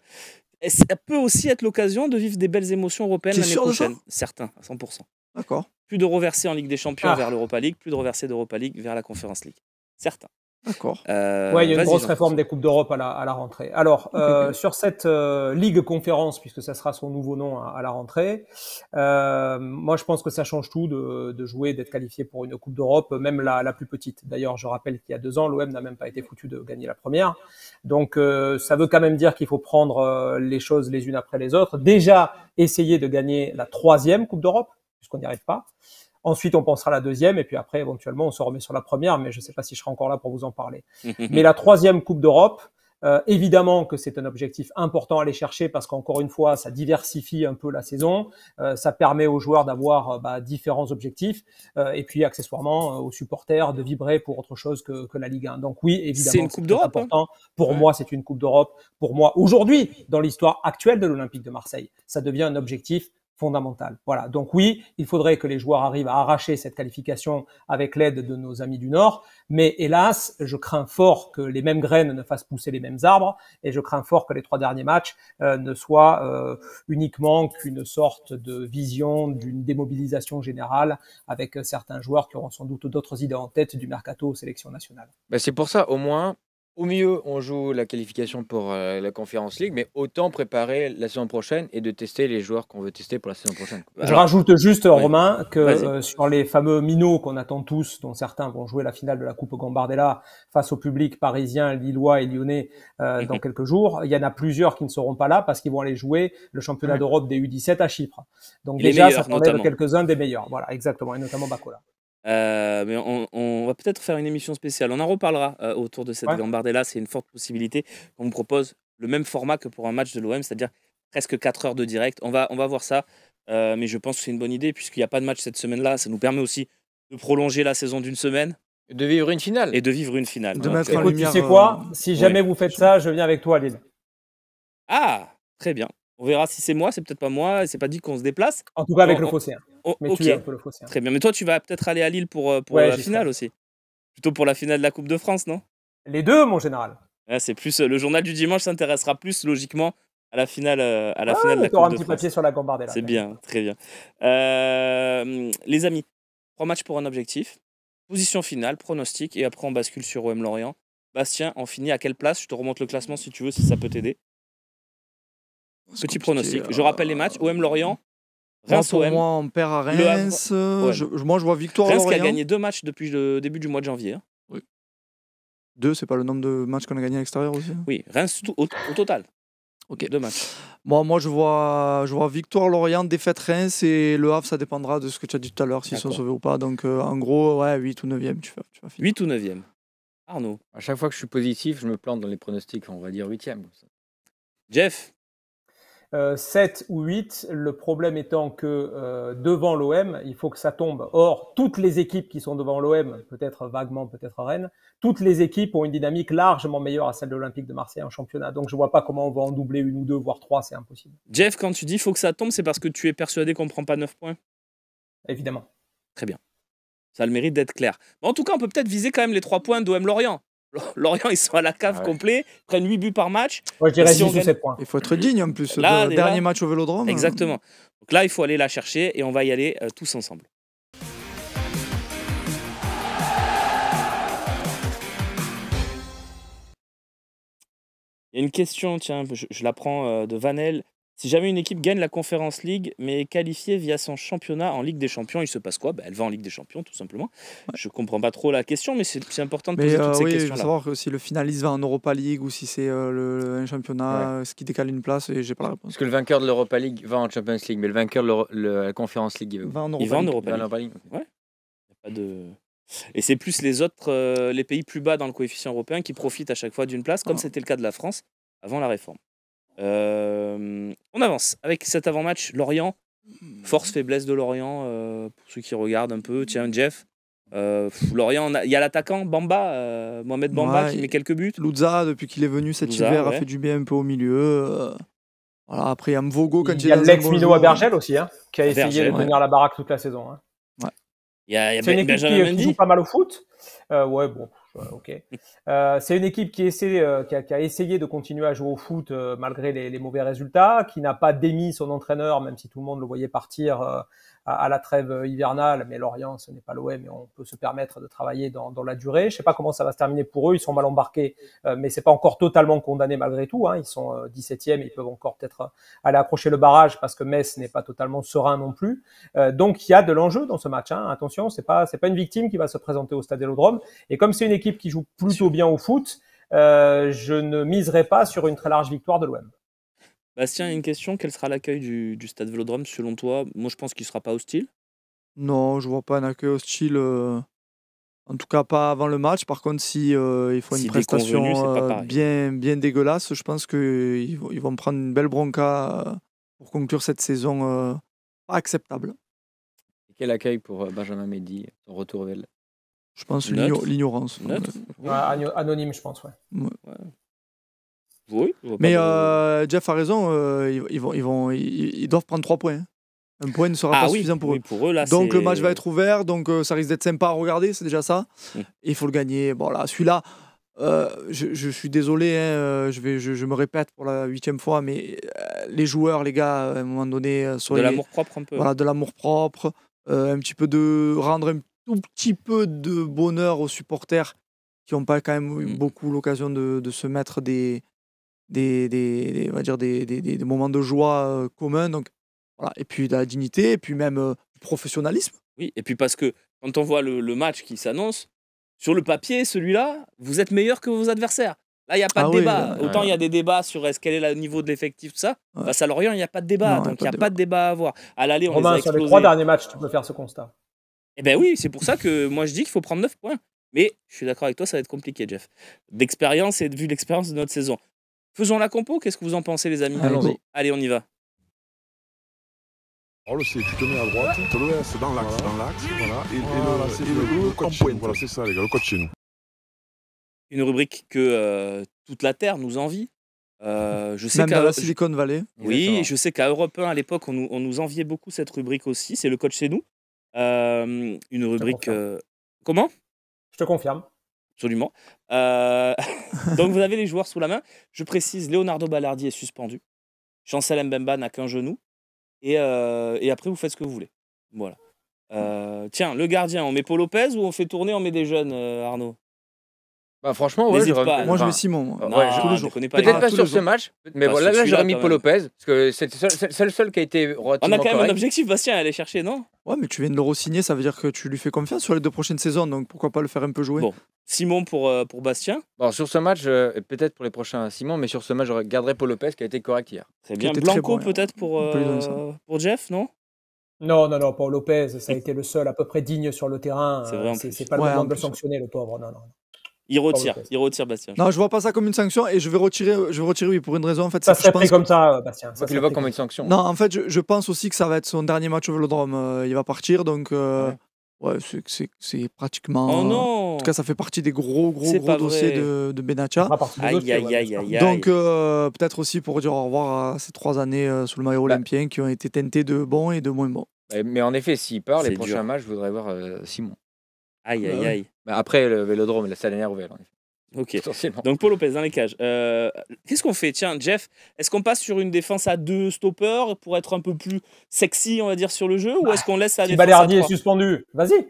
ça peut aussi être l'occasion de vivre des belles émotions européennes l'année prochaine. Certains, à 100%. D'accord. Plus de reversés en Ligue des Champions ah. vers l'Europa League, plus de reversés d'Europa League vers la Conference League. Certains. D'accord. Euh, il y a une grosse réforme des Coupes d'Europe à la, à la, rentrée. Alors, euh, sur cette euh, Ligue Conférence, puisque ça sera son nouveau nom à, la rentrée, euh, moi je pense que ça change tout de, jouer, d'être qualifié pour une Coupe d'Europe, même la, la, plus petite. D'ailleurs, je rappelle qu'il y a deux ans, l'OM n'a même pas été foutu de gagner la première. Donc, ça veut quand même dire qu'il faut prendre les choses les unes après les autres. Déjà, essayer de gagner la troisième Coupe d'Europe, puisqu'on n'y arrive pas. Ensuite, on pensera à la deuxième, et puis après, éventuellement, on se remet sur la première, mais je ne sais pas si je serai encore là pour vous en parler. mais la troisième Coupe d'Europe, euh, évidemment que c'est un objectif important à aller chercher parce qu'encore une fois, ça diversifie un peu la saison, euh, ça permet aux joueurs d'avoir euh, bah, différents objectifs et puis accessoirement aux supporters de vibrer pour autre chose que, la Ligue 1. Donc oui, évidemment, c'est une coupe d'Europe. Hein. Important. pour moi, c'est une coupe d'Europe. Pour moi, aujourd'hui, dans l'histoire actuelle de l'Olympique de Marseille, ça devient un objectif fondamentale. Voilà. Donc oui, il faudrait que les joueurs arrivent à arracher cette qualification avec l'aide de nos amis du Nord, mais hélas, je crains fort que les mêmes graines ne fassent pousser les mêmes arbres, et je crains fort que les trois derniers matchs euh, ne soient euh, uniquement qu'une sorte de vision d'une démobilisation générale avec euh, certains joueurs qui auront sans doute d'autres idées en tête du mercato aux sélections nationales. Ben, c'est pour ça, au moins, au mieux, on joue la qualification pour euh, la Conférence League, mais autant préparer la saison prochaine et de tester les joueurs qu'on veut tester pour la saison prochaine. Je rajoute juste, Romain, que euh, sur les fameux minots qu'on attend tous, dont certains vont jouer la finale de la Coupe Gambardella face au public parisien, lillois et lyonnais euh, mhm. dans quelques jours, il y en a plusieurs qui ne seront pas là parce qu'ils vont aller jouer le championnat mhm. d'Europe des U17 à Chypre. Donc déjà, ça prendrait quelques-uns des meilleurs. Voilà, exactement, et notamment Bacola. Euh, mais on, va peut-être faire une émission spéciale. On en reparlera euh, autour de cette gambardée là C'est une forte possibilité qu'on vous propose le même format que pour un match de l'OM, c'est-à-dire presque 4 heures de direct. On va, on va voir ça. Euh, mais je pense que c'est une bonne idée puisqu'il n'y a pas de match cette semaine-là. Ça nous permet aussi de prolonger la saison d'une semaine. de vivre une finale. Et de vivre une finale. De mettre Écoute, tu sais quoi Si jamais vous faites ça, je viens avec toi Lille. Ah, très bien. On verra si c'est moi, c'est peut-être pas moi, c'est pas dit qu'on se déplace. En tout cas avec le fossé. Hein. Très bien, mais toi tu vas peut-être aller à Lille pour, euh, la finale aussi. Plutôt pour la finale de la Coupe de France, non Les deux, mon général. c'est plus euh, le journal du dimanche s'intéressera plus logiquement à la finale, euh, à la finale de la Coupe un petit papier sur la Gambardella. C'est bien, très bien. les amis, trois matchs pour un objectif. Position finale, pronostic, et après on bascule sur OM Lorient. Bastien, on finit à quelle place Je te remonte le classement si tu veux, si ça peut t'aider. Petit pronostic. Je euh, rappelle les matchs. OM Lorient. Reims om moi, on perd à Reims. moi, je vois victoire Reims qui a gagné deux matchs depuis le début du mois de janvier. Hein. Oui. Deux, c'est pas le nombre de matchs qu'on a gagné à l'extérieur aussi hein. Oui, Reims au, total. Ok. Deux matchs. Moi, moi je, vois, je vois victoire Lorient, défaite Reims et Le Havre, ça dépendra de ce que tu as dit tout à l'heure, s'ils sont sauvés ou pas. Donc, euh, en gros, ouais, 8 ou 9e. Tu vas, tu vas 8 ou 9e. Arnaud. À chaque fois que je suis positif, je me plante dans les pronostics. On va dire 8e. Jeff 7 euh, ou 8, le problème étant que euh, devant l'OM, il faut que ça tombe. Or, toutes les équipes qui sont devant l'OM, peut-être vaguement, peut-être Rennes, toutes les équipes ont une dynamique largement meilleure à celle de l'Olympique de Marseille en championnat. Donc, je ne vois pas comment on va en doubler une ou deux, voire trois, c'est impossible. Jeff, quand tu dis faut que ça tombe, c'est parce que tu es persuadé qu'on ne prend pas 9 points Évidemment. Très bien. Ça a le mérite d'être clair. en tout cas, on peut peut-être viser quand même les 3 points d'OM Lorient. Lorient, ils sont à la cave complet, prennent 8 buts par match. Il faut être digne en plus. dernier match au vélodrome. Exactement. Donc là, il faut aller la chercher et on va y aller euh, tous ensemble. Il y a une question, tiens, je, la prends euh, de Vanel. Si jamais une équipe gagne la Conference League, mais est qualifiée via son championnat en Ligue des Champions, il se passe quoi ben, Elle va en Ligue des Champions, tout simplement. Je ne comprends pas trop la question, mais c'est important de poser toutes euh, ces questions-là. savoir que euh, si le finaliste va en Europa League ou si c'est euh, le, un championnat, ce qui décale une place, et j'ai pas la réponse. Parce que le vainqueur de l'Europa League va en Champions League, mais le vainqueur de la Conference League va en Europa, il va en Europa League. Et c'est plus les autres, les pays plus bas dans le coefficient européen qui profitent à chaque fois d'une place, comme ah. c'était le cas de la France avant la réforme. Euh, on avance avec cet avant-match Lorient. Force faiblesse de Lorient euh, pour ceux qui regardent un peu. Tiens Jeff. Euh, Lorient, il y a l'attaquant Bamba, Mohamed Bamba qui met quelques buts. Louza depuis qu'il est venu cet hiver a fait du bien un peu au milieu. Voilà, après il y a Mvogo quand il, il y a l'ex milo à Bergel aussi hein, qui a essayé de tenir la baraque toute la saison. Hein. Il y a, ben- Benjamin qui, Qui joue pas mal au foot. ouais bon ok. Euh, c'est une équipe qui, euh, qui, a, essayé de continuer à jouer au foot euh, malgré les, mauvais résultats, qui n'a pas démis son entraîneur, même si tout le monde le voyait partir à, la trêve hivernale, mais Lorient, ce n'est pas l'OM, mais on peut se permettre de travailler dans, la durée. Je ne sais pas comment ça va se terminer pour eux, ils sont mal embarqués, mais euh, mais c'est pas encore totalement condamné malgré tout. Hein. Ils sont 17e, euh, ils peuvent encore peut-être euh, aller accrocher le barrage parce que Metz n'est pas totalement serein non plus. donc il y a de l'enjeu dans ce match. Hein. Attention, c'est pas c'est pas une victime qui va se présenter au Stade Lodrome, Et comme c'est une équipe qui joue plutôt bien au foot, je ne miserai pas sur une très large victoire de l'OM. Bastien, une question. Quel sera l'accueil du, du stade Vélodrome selon toi Moi, je pense qu'il ne sera pas hostile. Non, je vois pas un accueil hostile. Euh, en tout cas, pas avant le match. Par contre, si euh, faut une prestation euh, bien, bien dégueulasse, je pense qu'ils ils vont prendre une belle bronca euh, pour conclure cette saison pas acceptable. Et quel accueil pour Benjamin Mehdi, son retour d'elle Je pense l'ignorance. Ouais, anonyme, je pense. ouais. Oui. Mais euh, Jeff a raison, euh, ils, vont, ils, vont, ils, doivent prendre trois points. Hein. Un point ne sera ah pas suffisant pour eux. donc le match va être ouvert, donc euh, ça risque d'être sympa à regarder, c'est déjà ça. Mm. Il faut le gagner. Bon, celui-là, je, suis désolé, hein, je, vais, je, me répète pour la huitième fois, mais les joueurs, les gars, à un moment donné, De l'amour propre un peu. Voilà, de l'amour propre, un petit peu de. rendre un tout petit peu de bonheur aux supporters qui n'ont pas quand même mm. beaucoup l'occasion de, se mettre des, des, dire des, moments de joie euh, communs. Donc, voilà. Et puis de la dignité, et puis même euh, du professionnalisme. Oui, et puis parce que quand on voit le, match qui s'annonce, sur le papier, celui-là, vous êtes meilleur que vos adversaires. Là, il n'y a pas ah de débat. Autant il y a des débats sur est-ce quel est le niveau de l'effectif, tout ça. Ouais. Face à Lorient, il n'y a pas de débat. donc, il n'y a, pas, de débat à avoir. À on Romain, les sur les trois derniers matchs, tu peux faire ce constat. Eh bien oui, c'est pour ça que moi, je dis qu'il faut prendre 9 points. Mais je suis d'accord avec toi, ça va être compliqué, Jeff. D'expérience et vu l'expérience de notre saison. Faisons la compo, qu'est-ce que vous en pensez les amis Allons-y. Allez, on y va. le c'est tu te mets à droite, c'est dans l'axe, c'est dans l'axe, voilà. Et, et le, le, le, chez nous. Voilà, c'est ça les gars, le coach chez nous. Une rubrique que euh, toute la Terre nous envie. Euh, je sais Même la Silicon Valley. Oui, je sais qu'à Europe 1, à l'époque, on nous, enviait beaucoup cette rubrique aussi. C'est le coach chez nous. Euh, une rubrique. Euh, comment Je te confirme. Absolument. Euh, donc vous avez les joueurs sous la main. Je précise, Leonardo Ballardi est suspendu. Chancel Mbemba n'a qu'un genou. Et, euh, après, vous faites ce que vous voulez. Voilà. Euh, tiens, le gardien, on met Paul Lopez ou on fait tourner, on met des jeunes, Arnaud bah, franchement, Moi, je mets Simon. tous les Peut-être pas sur ce match, mais voilà, là j'aurais mis Paul Lopez, parce que c'est le seul, seul- qui a été On a quand même un objectif, Bastien, à aller chercher, non Ouais, mais tu viens de le re-signer, ça veut dire que tu lui fais confiance sur les deux prochaines saisons, donc pourquoi pas le faire un peu jouer Simon pour, euh, pour Bastien. sur ce match, euh, peut-être pour les prochains Simon, mais sur ce match, je gardé Paul Lopez qui a été correct hier. C'est bien. Blanco peut-être pour, euh, pour Jeff, non Non, non, non, Paul Lopez, ça a été le seul à peu près digne sur le terrain. C'est pas le moment de le sanctionner, le pauvre. Non, non. Il retire, il retire Bastien. Non, je vois pas ça comme une sanction et je vais retirer, je vais retirer oui, pour une raison en fait. Ça serait pris comme ça, euh, Bastien. Ça tu le vois comme une sanction. Non, en fait, je, pense aussi que ça va être son dernier match au Vélodrome. Euh, il va partir, donc euh, ouais, c'est pratiquement. Oh non. en tout cas, ça fait partie des gros gros gros dossiers de, de Benatia. Aïe, aïe, aïe, donc peut-être aussi pour dire au revoir à ces trois années sous le maillot bah. olympien qui ont été teintées de bons et de moins bons. Mais en effet, s'il part, les prochains matchs, je voudrais voir Simon. Aïe, aïe, bah aïe. Bah, après le vélodrome et la salle ouverte. Ok. Donc Paul Lopez dans les cages. Euh, qu'est-ce qu'on fait Tiens, Jeff, est-ce qu'on passe sur une défense à deux stoppers pour être un peu plus sexy, on va dire, sur le jeu Ou bah, est-ce qu'on laisse la défense à est suspendu. Vas-y.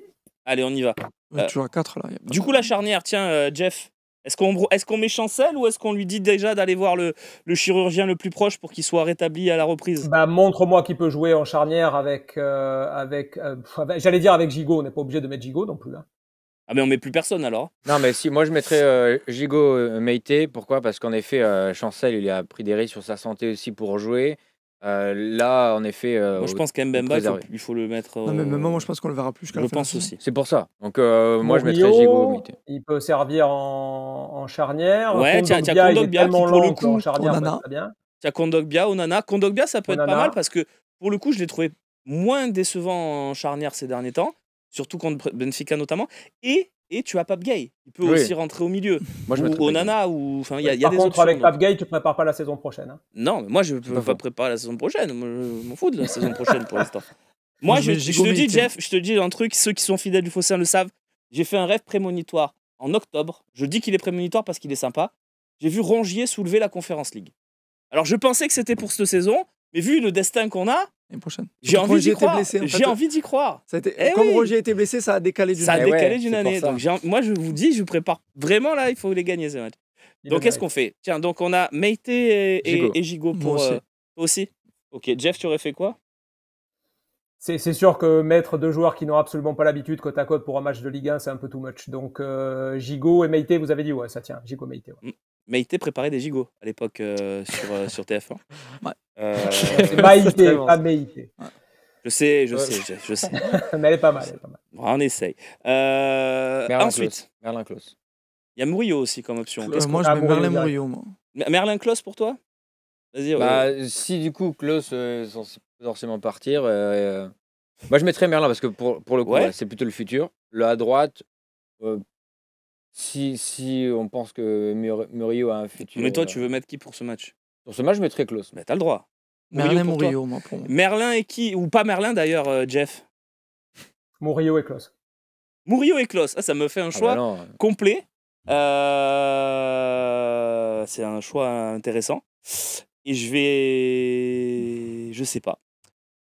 Allez, on y va. On est euh, toujours à quatre, là. Du coup, la charnière, tiens, euh, Jeff, est-ce qu'on est qu'on met Chancel ou est-ce qu'on lui dit déjà d'aller voir le, le, chirurgien le plus proche pour qu'il soit rétabli à la reprise bah, Montre-moi qui peut jouer en charnière avec. avec, J'allais dire avec Gigot, on n'est pas obligé de mettre Gigot non plus. là. Hein. Ah mais on met plus personne alors Non mais si, moi je mettrais euh, Gigo euh, Meite. Pourquoi Parce qu'en effet, euh, Chancel, il a pris des risques sur sa santé aussi pour jouer. Euh, là, en effet. moi je pense qu'Mbemba, il faut le mettre. Non mais moi je pense qu'on le verra plus. Je pense aussi. C'est pour ça. Donc moi je mettrais Gigo Meite. Il peut servir en, charnière. Ouais, tiens, tiens, Kondogbia, pour le coup, bah, bien Tiens, Kondogbia, Onana. ça peut être pas mal parce que pour le coup, je l'ai trouvé moins décevant en charnière ces derniers temps surtout contre Benfica notamment. Et, et tu as Pape il peut aussi rentrer au milieu. ou Onana, ou. y a, contre, avec Pape Gay, tu ne prépares pas la saison prochaine. Hein. Non, moi, je ne peux pas, préparer la saison prochaine. je m'en fous de la saison prochaine pour l'instant. Moi, je, te dis, Jeff, je te dis un truc, ceux qui sont fidèles du Fossin le savent. J'ai fait un rêve prémonitoire en octobre. Je dis qu'il est prémonitoire parce qu'il est sympa. J'ai vu Rongier soulever la Conférence League. Alors, je pensais que c'était pour cette saison, mais vu le destin qu'on a, j'ai envie d'y croire. Comme eh Roger était blessé, ça a décalé d'une année. Ça a décalé d'une année. moi, je vous dis, je prépare vraiment là, il faut les gagner ce match. Eh donc ben, qu'est-ce qu'on fait Tiens, donc on a Meite et, Gigo pour euh, aussi. Ok, Jeff, tu aurais fait quoi c'est sûr que mettre deux joueurs qui n'ont absolument pas l'habitude côte à côte pour un match de Ligue 1, c'est un peu too much. Donc, euh, Gigot et Meite, vous avez dit, ouais, ça tient, Gigot Meite. Mm. Maïté préparait des gigots à l'époque euh, sur, euh, sur TF1. Ouais. Euh, c'est Maïté, pas Maïté. Je sais, je sais, je, sais. Mais elle est pas mal. on essaye. Euh, Merlin ensuite. Merlin Close. Il y a Mourillo aussi comme option. moi, je ah, mets Merlin Murillo. Merlin Close pour toi Vas-y. Bah, si du coup, Clos est censé forcément partir. moi, je mettrais Merlin parce que pour, pour le coup, c'est plutôt le futur. Le à droite, si, si on pense que Murillo a un futur. Mais toi, tu euh, veux mettre qui pour ce match Pour ce match, je mettrai Klaus. Mais t'as le droit. Merlin Murillo, moi, pour moi. Merlin et qui Ou pas Merlin d'ailleurs, euh, Jeff Murillo et Klaus. Murillo et Klaus. Ah, ça me fait un ah choix bah complet. Euh, c'est un choix intéressant. Et je vais. Je sais pas.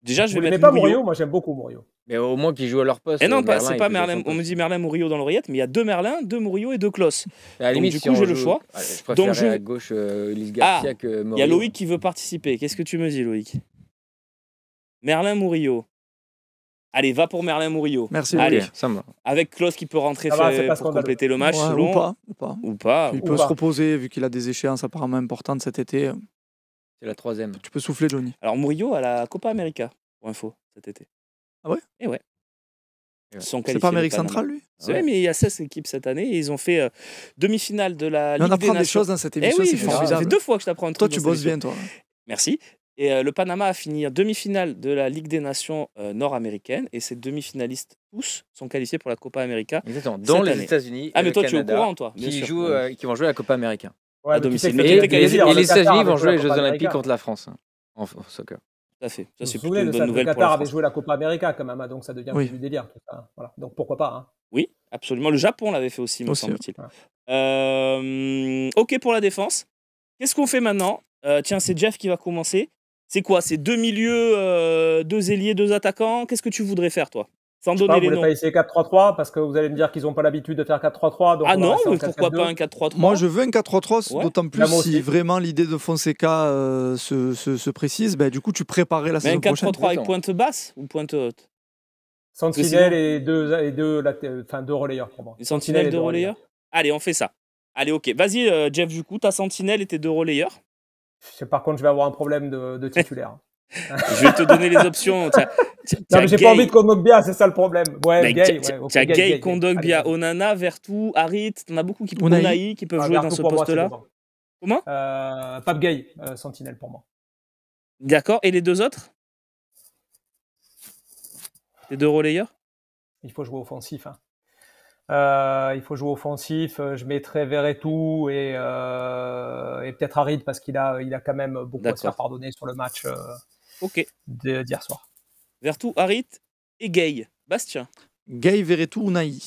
Déjà, je vais mettre. pas Murillo, moi j'aime beaucoup Murillo. Mais au moins qu'ils jouent à leur poste. Et eh non, euh, bah, c'est pas Merlin. On me dit Merlin Murillo dans l'oreillette, mais il y a deux Merlin, deux Murillo et deux Klos. À Donc, du coup, j'ai le choix. Ah, je Donc, je... à gauche euh, ah, Garcia que Il y a Loïc qui veut participer. Qu'est-ce que tu me dis, Loïc Merlin Murillo. Allez, va pour Merlin Murillo. Merci. Allez, ça me... Avec Klaus qui peut rentrer pour compléter le match. ou, pas, ou, pas. Il peut se reposer vu qu'il a des échéances apparemment importantes cet été. C'est la troisième. Tu peux souffler, Johnny. Alors Murillo à la Copa América, pour info, cet été. Ah ouais Eh ouais. Eh c'est pas Amérique centrale, lui C'est vrai, mais il y a 16 équipes cette année et ils ont fait euh, demi-finale de la Ligue des Nations. On apprend des, choses dans cette eh émission, oui, c'est formidable. Ça fait deux fois que je t'apprends un truc. Toi, tu bosses bien, toi. Hein. Merci. Et euh, le Panama a fini demi-finale de la Ligue des Nations euh, nord-américaine et ses demi-finalistes tous sont qualifiés pour la Copa América. Exactement, dans les États-Unis. Ah, mais toi, tu es au courant, toi. Qui, jouent, qui vont jouer la Copa Américaine. Ouais, domicile. et, les hein, États-Unis vont jouer les Jeux Olympiques contre la France hein, en, soccer. Tout à fait. Ça, c'est une bonne nouvelle le Qatar avait joué la Copa América quand même, hein, donc ça devient un du délire. Donc pourquoi pas Oui, absolument. Le Japon l'avait fait aussi, me semble-t-il. Euh, ok pour la défense. Qu'est-ce qu'on fait maintenant euh, Tiens, c'est Jeff qui va commencer. C'est quoi C'est deux milieux, euh, deux ailiers, deux attaquants Qu'est-ce que tu voudrais faire, toi sans je donner pas, les vous noms. pas essayer 4-3-3 parce que vous allez me dire qu'ils n'ont pas l'habitude de faire 4-3-3. Ah non, pourquoi pas un 4-3-3 Moi, je veux un 4-3-3, d'autant plus si vraiment l'idée de Fonseca euh, se, se, se, précise. Bah, du coup, tu préparais la mais saison prochaine. Un 4-3-3 avec pointe basse ou pointe haute Sentinelle et deux, et deux, la, enfin, deux relayeurs pour sentinelle, et deux, relayeurs. Allez, on fait ça. Allez, ok. Vas-y, euh, Jeff, du coup, ta sentinelle et tes deux relayeurs. Par contre, je vais avoir un problème de, de titulaire. Je vais te donner les options. non, mais j'ai pas envie de Condogbia c'est ça le problème. Ouais, Gay, ouais, Gay, Onana, Vertu, Harit, on a beaucoup qui, qui peuvent ah, jouer dans ce poste-là. Comment euh, Gay, euh, Sentinelle pour moi. D'accord, et les deux autres Les deux relayeurs Il faut jouer offensif. Hein. Euh, il faut jouer offensif. Euh, je mettrais Verretou et, et peut-être Arid parce qu'il a, il a quand même beaucoup à se faire pardonner sur le match. Ok. D'hier soir. Vertu, Harit et Gay. Bastien. Gay, Veretout, Unai.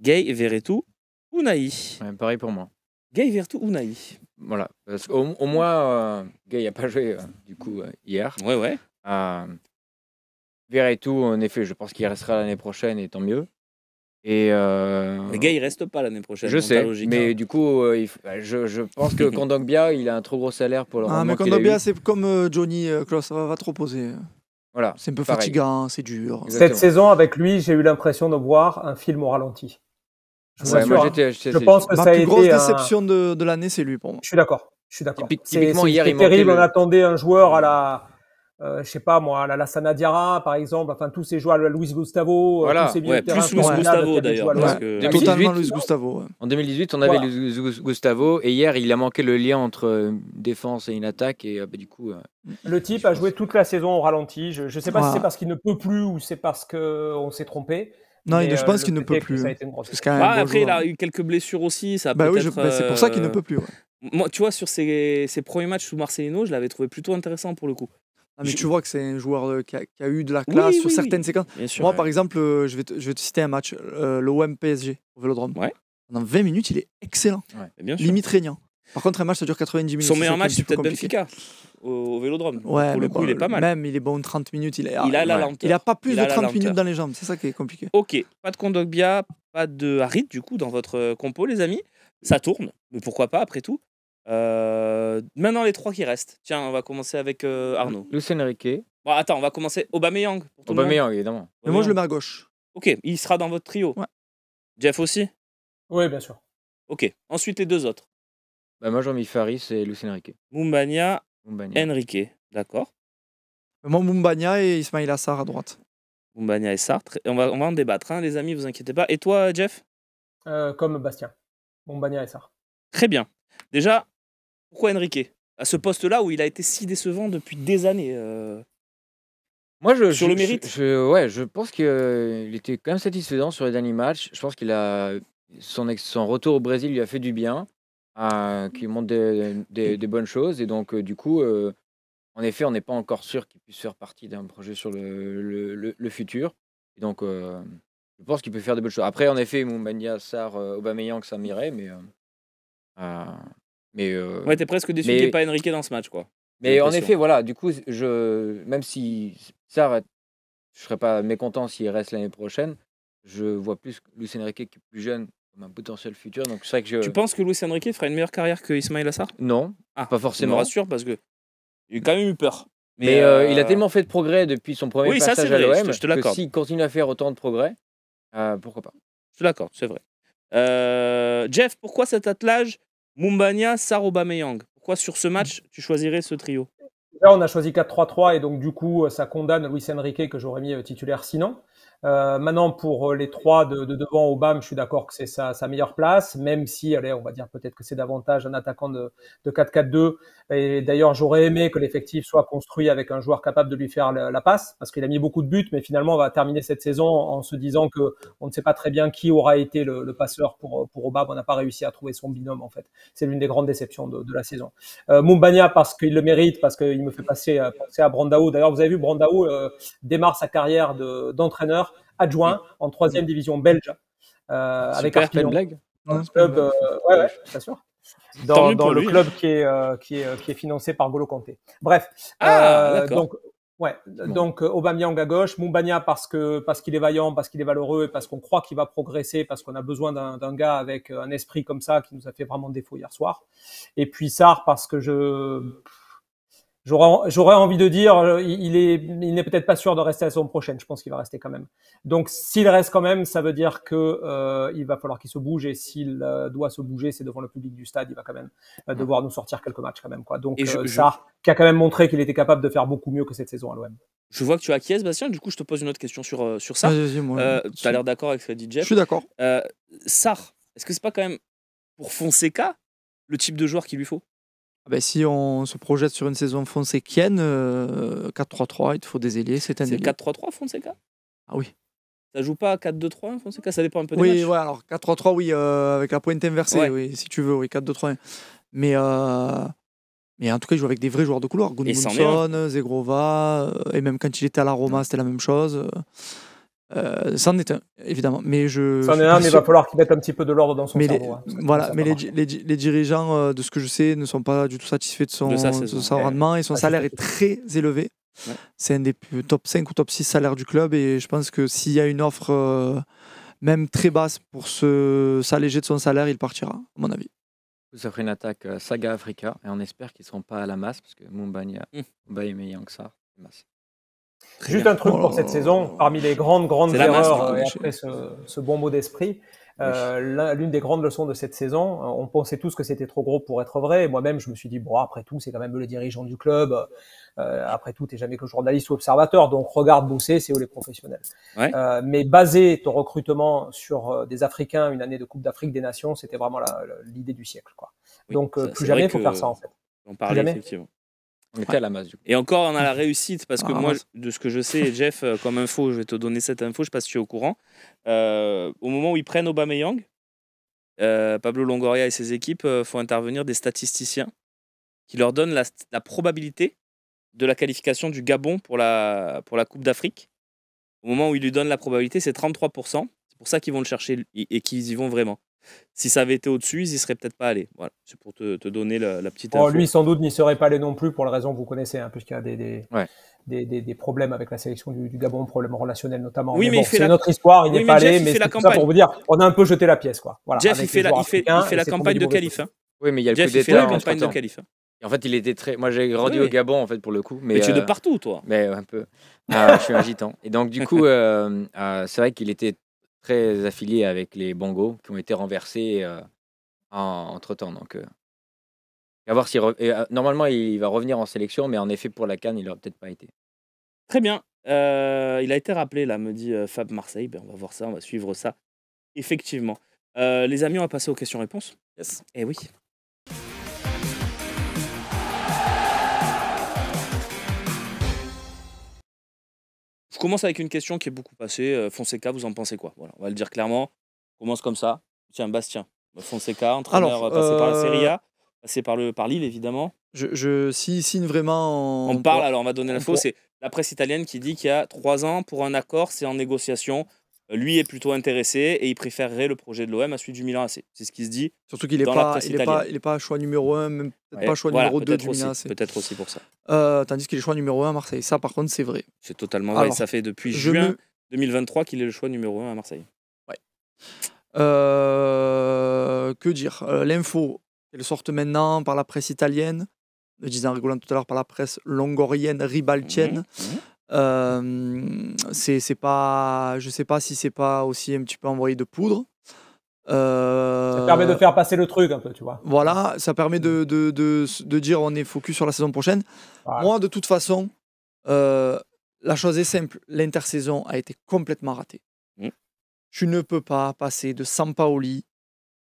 Gay, Veretout, ou Ouais, pareil pour moi. Gay, ou Unai. Voilà. Parce qu'au moins, euh, Gay n'a pas joué, euh, du coup, euh, hier. Ouais, ouais. Veretout, en effet, je pense qu'il restera l'année prochaine et tant mieux. Et euh, Les gars, ils restent pas l'année prochaine. Je sais, mais hein. du coup, euh, bah, je, pense que Kondogbia, il a un trop gros salaire pour le. Ah, mais Kondogbia, c'est comme euh, Johnny ça va, va, trop poser. Voilà. C'est un peu fatigant, c'est dur. Cette saison, avec lui, j'ai eu l'impression de voir un film au ralenti. Je, hein. pense que ça a plus grosse déception de, de l'année, c'est lui pour moi. Je suis d'accord. Je suis d'accord. Typiquement, hier, terrible. On attendait un joueur à la euh, je sais pas moi, la Lassana Diarra par exemple, enfin tous ces joueurs, Luis Gustavo, euh, tous ces plus Luis Gustavo d'ailleurs. Totalement Luis Gustavo. En 2018, on avait Luis Gustavo et hier, il a manqué le lien entre euh, défense et une attaque et bah, du coup. le type a joué toute la saison au ralenti. Je ne sais pas si c'est parce qu'il ne peut plus ou c'est parce qu'on s'est trompé. Non, je pense qu'il ne peut plus. Bah, après, il a eu quelques blessures aussi. Bah c'est pour ça qu'il ne peut plus. Moi, tu vois, sur ses, ses premiers matchs sous Marcelino, je l'avais trouvé plutôt intéressant pour le coup. Ah, mais tu vois que c'est un joueur euh, qui a, eu de la classe sur certaines séquences. Moi, par exemple, euh, je vais, te, citer un match, le euh, l'OM PSG au Vélodrome. Pendant 20 minutes, il est excellent. Limite régnant. Par contre, un match, ça dure 90 minutes. Son meilleur match, c'est peut-être Benfica au, Vélodrome. Ouais, Pour le coup, il est pas mal. Même, il est bon 30 minutes. Il, a la lenteur. Il n'a pas plus de 30 minutes dans les jambes. C'est ça qui est compliqué. Ok, pas de Kondogbia, pas de Harit, du coup, dans votre compo, les amis. Ça tourne, mais pourquoi pas, après tout. Euh, maintenant, les trois qui restent. Tiens, on va commencer avec euh, Arnaud. Lucien Enrique Bon, attends, on va commencer Aubameyang. Pour Aubameyang, évidemment. Mais moi, je le mets à gauche. Ok, il sera dans votre trio. Jeff aussi Oui, bien sûr. Ok, ensuite les deux autres. Bah, moi, j'en mets Faris et Lucien Enrique Mumbania, Enrique. D'accord. Moi, Mumbania et Ismail Assar à droite. Mumbania et Sartre. on, va, on va en débattre, hein, les amis, vous inquiétez pas. Et toi, Jeff euh, Comme Bastien. Mumbania et Sartre. Très bien. Déjà, pourquoi Enrique À ce poste-là où il a été si décevant depuis des années. Euh, Moi, je, sur le mérite. Je, ouais, je pense qu'il euh, était quand même satisfaisant sur les derniers matchs. Je pense qu'il a son, son retour au Brésil lui a fait du bien, à qu'il montre des, bonnes choses. Et donc, euh, du coup, en effet, on n'est pas encore sûr qu'il puisse faire partie d'un projet sur le, le, futur. Et donc, je pense qu'il peut faire des bonnes choses. Après, en effet, Moumbania, Sar, Aubameyang, ça m'irait, mais euh, mais euh, ouais, t'es presque déçu qu'il n'y pas Enrique dans ce match, quoi. Mais en effet, voilà, du coup, je, même si ça, je serais pas mécontent s'il reste l'année prochaine, je vois plus Luis Enrique qui est plus jeune comme un potentiel futur. Donc que je... Tu penses que Luis Enrique fera une meilleure carrière que Ismail Assar Non, ah, pas forcément. Je me rassure parce que a quand même eu peur. Mais, euh, il a euh, tellement fait de progrès depuis son premier oui, passage à l'OM que s'il continue à faire autant de progrès, pourquoi pas Je te l'accorde, c'est vrai. Jeff, pourquoi cet attelage Mumbania, Sarobameyang. Pourquoi sur ce match tu choisirais ce trio Là, on a choisi 4-3-3 et donc du coup, ça condamne Luis Enrique que j'aurais mis euh, titulaire sinon. Euh, maintenant, pour euh, les trois de, de devant, Obama, je suis d'accord que c'est sa, sa, meilleure place, même si, allez, on va dire peut-être que c'est davantage un attaquant de, de 4-4-2. Et d'ailleurs, j'aurais aimé que l'effectif soit construit avec un joueur capable de lui faire la, passe, parce qu'il a mis beaucoup de buts, mais finalement, on va terminer cette saison en se disant que on ne sait pas très bien qui aura été le, passeur pour, pour Obama. On n'a pas réussi à trouver son binôme, en fait. C'est l'une des grandes déceptions de, la saison. Euh, parce qu'il le mérite, parce qu'il me fait passer, euh, à Brandao. D'ailleurs, vous avez vu, Brandao euh, démarre sa carrière d'entraîneur adjoint en troisième division belge euh, avec un Dans le club, euh, ouais, ouais, sûr. Dans, le club qui, est, euh, qui, est, qui est financé par Golo Kanté. Bref, ah, donc Ouais, donc Aubameyang à gauche, Mumbania parce que parce qu'il est vaillant, parce qu'il est valeureux et parce qu'on croit qu'il va progresser, parce qu'on a besoin d'un gars avec un esprit comme ça qui nous a fait vraiment défaut hier soir. Et puis Sar parce que je j'aurais envie de dire, euh, il est, il n'est peut-être pas sûr de rester à la saison prochaine. Je pense qu'il va rester quand même. Donc, s'il reste quand même, ça veut dire que euh, il va falloir qu'il se bouge. Et s'il euh, doit se bouger, c'est devant le public du stade. Il va quand même devoir nous sortir quelques matchs quand même, Donc, Sar, qui a quand même montré qu'il était capable de faire beaucoup mieux que cette saison à l'OM. Je vois que tu acquiesces, Bastien. Du coup, je te pose une autre question sur, sur ça. tu as l'air d'accord avec ce que dit Jeff. Je suis d'accord. Sar, est-ce que c'est pas quand même pour Fonseca le type de joueur qu'il lui faut ah ben, si on se projette sur une saison fonsequienne, 4-3-3, euh, il te faut des ailiers. cette année. C'est 4-3-3 Fonseca Ah oui. Ça joue pas 4-2-3-1 hein, Fonseca Ça dépend un peu des oui, matchs. alors 4-3-3, oui, euh, avec la pointe inversée, si tu veux, oui, 4-2-3-1. Mais, euh, mais en tout cas, il joue avec des vrais joueurs de couloir. Gunnarsson, Zegrova, et même quand il était à la Roma, c'était la même chose. Euh, c'en est un, évidemment. Mais je. en est un, mais il va falloir qu'il mette un petit peu de l'ordre dans son cerveau. voilà, mais les, hein. les, dirigeants, euh, de ce que je sais, ne sont pas du tout satisfaits de son, de son rendement et son salaire est très élevé. C'est un des top 5 ou top 6 salaires du club et je pense que s'il y a une offre euh, même très basse pour s'alléger de son salaire, il partira, à mon avis. Vous offrez une attaque euh, Saga Africa et on espère qu'ils ne seront pas à la masse parce que Mumbai hum. est meilleur que ça. Masse. Juste un truc pour cette oh. saison, parmi les grandes, grandes erreurs, après ce, bon mot d'esprit, euh, l'une des grandes leçons de cette saison, euh, on pensait tous que c'était trop gros pour être vrai, moi-même je me suis dit, bon après tout, c'est quand même le dirigeant du club, euh, après tout, t'es jamais que journaliste ou observateur, donc regarde bosser, c'est où les professionnels. mais baser ton recrutement sur des Africains, une année de Coupe d'Afrique des Nations, c'était vraiment l'idée du siècle. Quoi. donc plus jamais, il faut faire ça en fait. On parlait effectivement la Et encore, on a la réussite parce que ah, moi, de ce que je sais, Jeff, euh, comme info, je vais te donner cette info, je ne sais pas si tu es au courant. Euh, au moment où ils prennent Aubameyang, euh, Pablo Longoria et ses équipes euh, font intervenir des statisticiens qui leur donnent la, la probabilité de la qualification du Gabon pour la, pour la Coupe d'Afrique. Au moment où ils lui donnent la probabilité, c'est 33%. C'est pour ça qu'ils vont le chercher et qu'ils y vont vraiment. Si ça avait été au-dessus, ils n'y seraient peut-être pas allés. Voilà, c'est pour te, te donner la, petite. Bon, oh, Lui, sans doute, n'y serait pas allé non plus pour la raison que vous connaissez, hein, puisqu'il y a des, des, des, des, problèmes avec la sélection du, Gabon, problèmes relationnels notamment. Oui, mais, c'est notre histoire, il n'est pas allé, mais c'est ça pour vous dire, on a un peu jeté la pièce. Quoi. Jeff, il fait, la, fait, la campagne de qualif. Hein. Oui, mais il y a le Jeff, coup il fait la campagne de qualif. Hein. En fait, il était très. Moi, j'ai grandi au Gabon, en fait, pour le coup. Mais, tu es de euh, partout, toi. Mais un peu. Ah, je suis un gitan. Et donc, du coup, euh, euh, c'est vrai qu'il était très affilié avec les bongos qui ont été renversés euh, entre temps. Donc, euh. à voir si euh, normalement il va revenir en sélection, mais en effet pour la canne il n'aurait peut-être pas été. Très bien. il a été rappelé là, me dit Fab Marseille. Ben, on va voir ça, on va suivre ça. Effectivement. les amis, on va passer aux questions-réponses. Yes. Eh oui. Je commence avec une question qui est beaucoup passée. Euh, Fonseca, vous en pensez quoi Voilà, on va le dire clairement. On commence comme ça. Tiens, Bastien. Fonseca, entraîneur Alors, passé par la euh, Serie A c'est par le par Lille évidemment. Je, je signe vraiment. On parle alors on va donner l'info. C'est la presse italienne qui dit qu'il y a trois ans pour un accord, c'est en négociation. Lui est plutôt intéressé et il préférerait le projet de l'OM à celui du Milan AC. C'est ce qui se dit. Surtout qu'il n'est pas, pas, pas choix numéro 1, même pas choix numéro 2 du Milan AC. Peut-être aussi pour ça. Euh, tandis qu'il est choix numéro 1 à Marseille. Ça, par contre, c'est vrai. C'est totalement vrai. Ça fait depuis juin 2023 qu'il est le choix numéro 1 à Marseille. Ouais. Euh, que dire euh, L'info, elle sort maintenant par la presse italienne. Je disais en rigolant tout à l'heure par la presse longorienne, mhm, ribaltienne. Mhm. Euh, c'est pas, je sais pas si c'est pas aussi un petit peu envoyé de poudre. Euh, ça permet de faire passer le truc un peu, tu vois. Voilà, ça permet de, de, de, dire on est focus sur la saison prochaine. Moi, de toute façon, euh, la chose est simple l'intersaison a été complètement ratée. Mm. Tu ne peux pas passer de Sampaoli.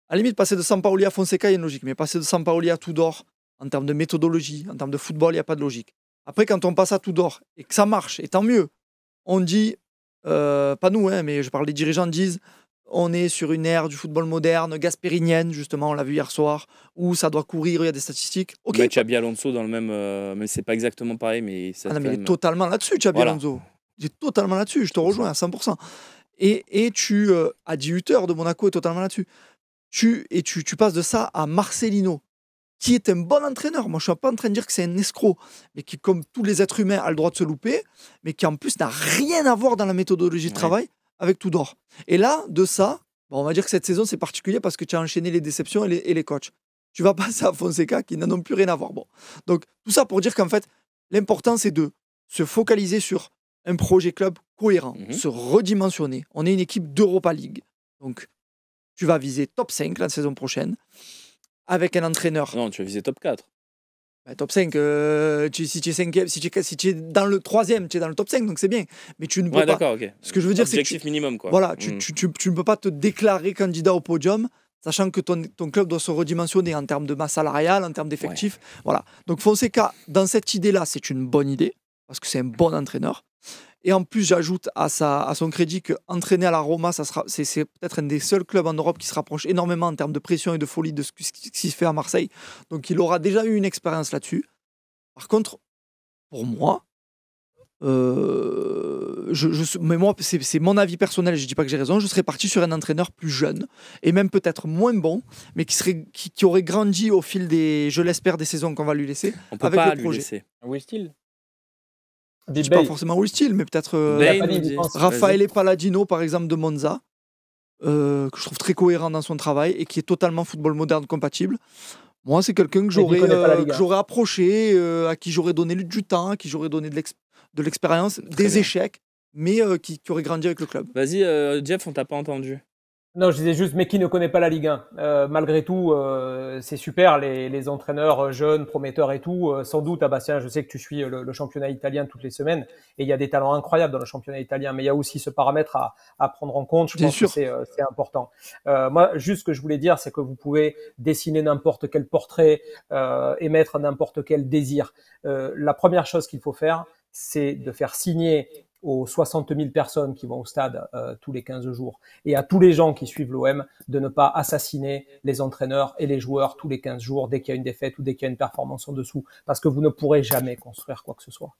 À la limite, passer de Sampaoli à Fonseca il y a une logique, mais passer de Sampaoli à Tudor, en termes de méthodologie, en termes de football, il n'y a pas de logique. Après, quand on passe à tout d'or et que ça marche, et tant mieux, on dit, euh, pas nous, hein, mais je parle des dirigeants, disent, on est sur une ère du football moderne, gasperinienne, justement, on l'a vu hier soir, où ça doit courir, il y a des statistiques. Ok. as Alonso, dans le même. Euh, mais c'est pas exactement pareil, mais. Ça ah mais il est totalement là-dessus, Chabi Alonso. Il est totalement là-dessus, je te rejoins à 100%. Et, et tu. à 18 heures de Monaco est totalement là-dessus. Tu, et tu, tu passes de ça à Marcelino, qui est un bon entraîneur. Moi, je ne suis pas en train de dire que c'est un escroc, mais qui, comme tous les êtres humains, a le droit de se louper, mais qui en plus n'a rien à voir dans la méthodologie de travail avec avec d'or Et là, de ça, on va dire que cette saison, c'est particulier parce que tu as enchaîné les déceptions et les, coachs. Tu vas passer à Fonseca qui n'en ont plus rien à voir. Bon. Donc, tout ça pour dire qu'en fait, l'important, c'est de se focaliser sur un projet club cohérent, mhm. se redimensionner. On est une équipe d'Europa League. Donc, tu vas viser top 5 la saison prochaine avec un entraîneur. Non, tu as visé top 4. Bah, top 5, euh, si, tu es dans le troisième, tu es dans le top 5, donc c'est bien. Mais tu ne peux pas. Ce que je veux dire, c'est que. minimum, quoi. Voilà, hmm. tu, ne peux pas te déclarer candidat au podium, sachant que ton, club doit se redimensionner en termes de masse salariale, en termes d'effectifs. Voilà. Donc Fonseca, dans cette idée-là, c'est une bonne idée, parce que c'est un bon entraîneur. Et en plus, j'ajoute à, son crédit qu'entraîner à la Roma, ça c'est, peut-être un des seuls clubs en Europe qui se rapproche énormément en termes de pression et de folie de ce qui, se fait à Marseille. Donc il aura déjà eu une expérience là-dessus. Par contre, pour moi, euh, je, mais moi, c'est, mon avis personnel, je ne dis pas que j'ai raison, je serais parti sur un entraîneur plus jeune et même peut-être moins bon, mais qui, serait, qui, aurait grandi au fil des, je l'espère, des saisons qu'on va lui laisser. On peut pas le lui laisser. il je pas forcément Will style, mais peut-être euh, Raphaël et Palladino, par exemple, de Monza, euh, que je trouve très cohérent dans son travail et qui est totalement football moderne compatible. Moi, c'est quelqu'un que euh, j'aurais approché, à qui j'aurais donné du temps, à qui j'aurais donné de l'expérience, des échecs, mais qui, qui, aurait grandi avec le club. Vas-y, Jeff, on t'a pas entendu. Non, je disais juste, mais qui ne connaît pas la Ligue 1 euh, Malgré tout, euh, c'est super, les, les, entraîneurs euh, jeunes, prometteurs et tout. Euh, sans doute, ah Bastien, je sais que tu suis euh, le, championnat italien toutes les semaines, et il y a des talents incroyables dans le championnat italien, mais il y a aussi ce paramètre à, à prendre en compte. Je pense sûr. que c'est important. moi, juste ce que je voulais dire, c'est que vous pouvez dessiner n'importe quel portrait, émettre n'importe quel désir. la première chose qu'il faut faire, c'est de faire signer aux 60 000 personnes qui vont au stade euh, tous les 15 jours et à tous les gens qui suivent l'OM de ne pas assassiner les entraîneurs et les joueurs tous les 15 jours dès qu'il y a une défaite ou dès qu'il y a une performance en dessous, parce que vous ne pourrez jamais construire quoi que ce soit.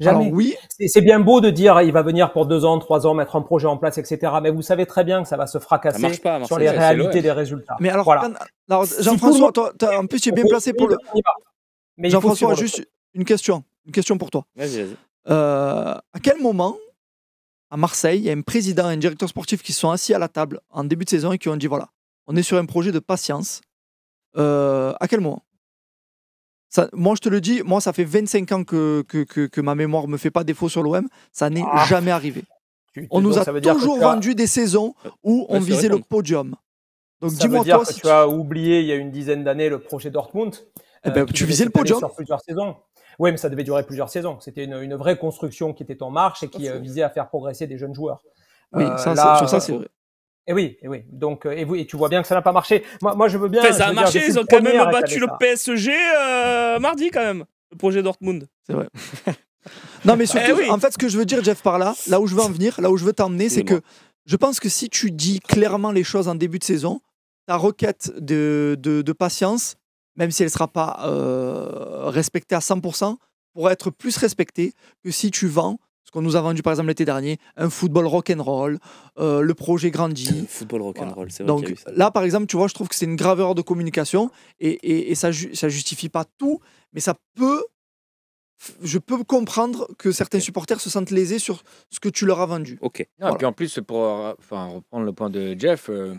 Jamais. oui. C'est bien beau de dire ah, il va venir pour deux ans, trois ans, mettre un projet en place, etc. Mais vous savez très bien que ça va se fracasser sur les réalités des résultats. Mais alors, Jean-François, en plus tu es bien placé pour le. Jean-François, juste une question, une question pour toi. Vas vas -y. Euh, à quel moment, à Marseille, il y a un président et un directeur sportif qui sont assis à la table en début de saison et qui ont dit voilà, on est sur un projet de patience. Euh, à quel moment moi, je te le dis, moi, ça fait 25 ans que, que, ma mémoire me fait pas défaut sur l'OM. Ça n'est ah. jamais arrivé. On nous a toujours vendu des saisons euh, où on visait le podium. Donc dis-moi toi si tu as oublié il y a une dizaine d'années le projet Dortmund. Eh ben, tu visais le podium sur plusieurs saisons. Oui, mais ça devait durer plusieurs saisons. C'était une, une, vraie construction qui était en marche et qui euh, visait à faire progresser des jeunes joueurs. Oui, euh, sur ça, euh, c'est vrai. Et eh oui, et eh oui. Donc, et, vous et tu vois bien que ça n'a pas marché. Moi, moi, je veux bien. ça a marché. ils ont quand même battu le PSG mardi, quand même. Le projet Dortmund. C'est vrai. non, mais eh surtout, en fait, ce que je veux dire, Jeff, par là, là où je veux en venir, là où je veux t'emmener, c'est que je pense que si tu dis clairement les choses en début de saison, ta requête de, de patience, même si elle ne sera pas euh, respectée à 100%, pourra être plus respectée que si tu vends ce qu'on nous a vendu par exemple l'été dernier, un football rock'n'roll, euh, le projet grandit. football rock'n'roll, c'est vrai. Donc là, par exemple, tu vois, je trouve que c'est une grave erreur de communication et, ça, justifie pas tout, mais ça peut. Je peux comprendre que certains supporters se sentent lésés sur ce que tu leur as vendu. Ok. Et puis en plus, pour enfin, reprendre le point de Jeff, euh,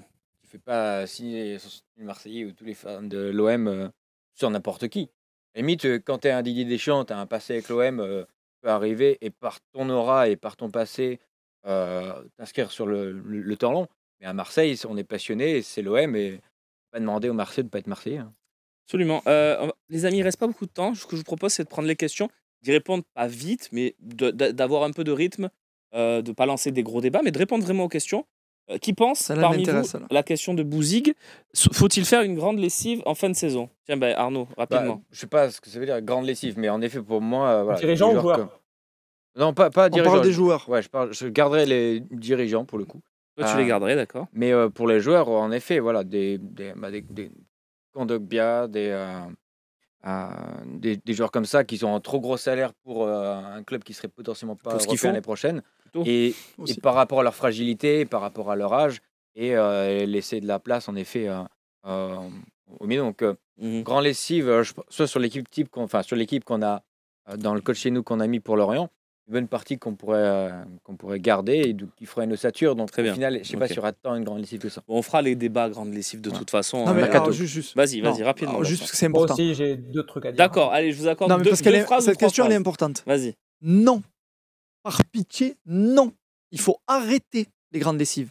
fais pas signer les Marseillais ou tous les fans de l'OM euh, sur n'importe qui. Limite, euh, quand tu es un Didier Deschamps, tu as un passé avec l'OM, euh, tu peut arriver et par ton aura et par ton passé, t'inscrire sur le, le, temps long. Mais à Marseille, on est passionné, c'est l'OM et pas demander aux Marseillais de ne pas être Marseillais. Hein. Absolument. les amis, il reste pas beaucoup de temps. Ce que je vous propose, c'est de prendre les questions, d'y répondre pas vite, mais d'avoir un peu de rythme, euh, de pas lancer des gros débats, mais de répondre vraiment aux questions. Euh, qui pense, parmi vous, la question de Bouzig, faut-il faire une grande lessive en fin de saison Tiens, ben, Arnaud, bah, rapidement. Je je sais pas ce que ça veut dire, grande lessive, mais en effet, pour moi... Euh, dirigeant ou joueur Non, pas, pas dirigeants. On parle des joueurs. Ouais, je, je garderai les dirigeants, pour le coup. Toi, tu les euh, garderais, d'accord. Mais pour les joueurs, en effet, voilà, des, des, bah, des, des... Euh, des, des, joueurs comme ça qui ont un trop gros salaire pour euh, un club qui serait potentiellement pas européen l'année prochaine. Et, par rapport à leur fragilité, par rapport à leur âge, et euh, laisser de la place en effet au milieu. Donc, mmh grand lessive, soit sur l'équipe type, qu'on, enfin sur l'équipe qu'on a dans le coach chez nous qu'on a mis pour Lorient, une bonne partie qu'on pourrait, euh, qu'on pourrait garder et qui ferait une ossature. Donc, Très bien. au final, je ne sais pas si aura tant une grande lessive que ça. on fera les débats grandes lessives de toute façon. Hein. Vas-y, vas-y, rapidement. juste parce que c'est important. Moi aussi, j'ai deux trucs à dire. D'accord, allez, je vous accorde deux, parce deux Cette question, elle est importante. Vas-y. Non. Par pitié, non. Il faut arrêter les grandes lessives.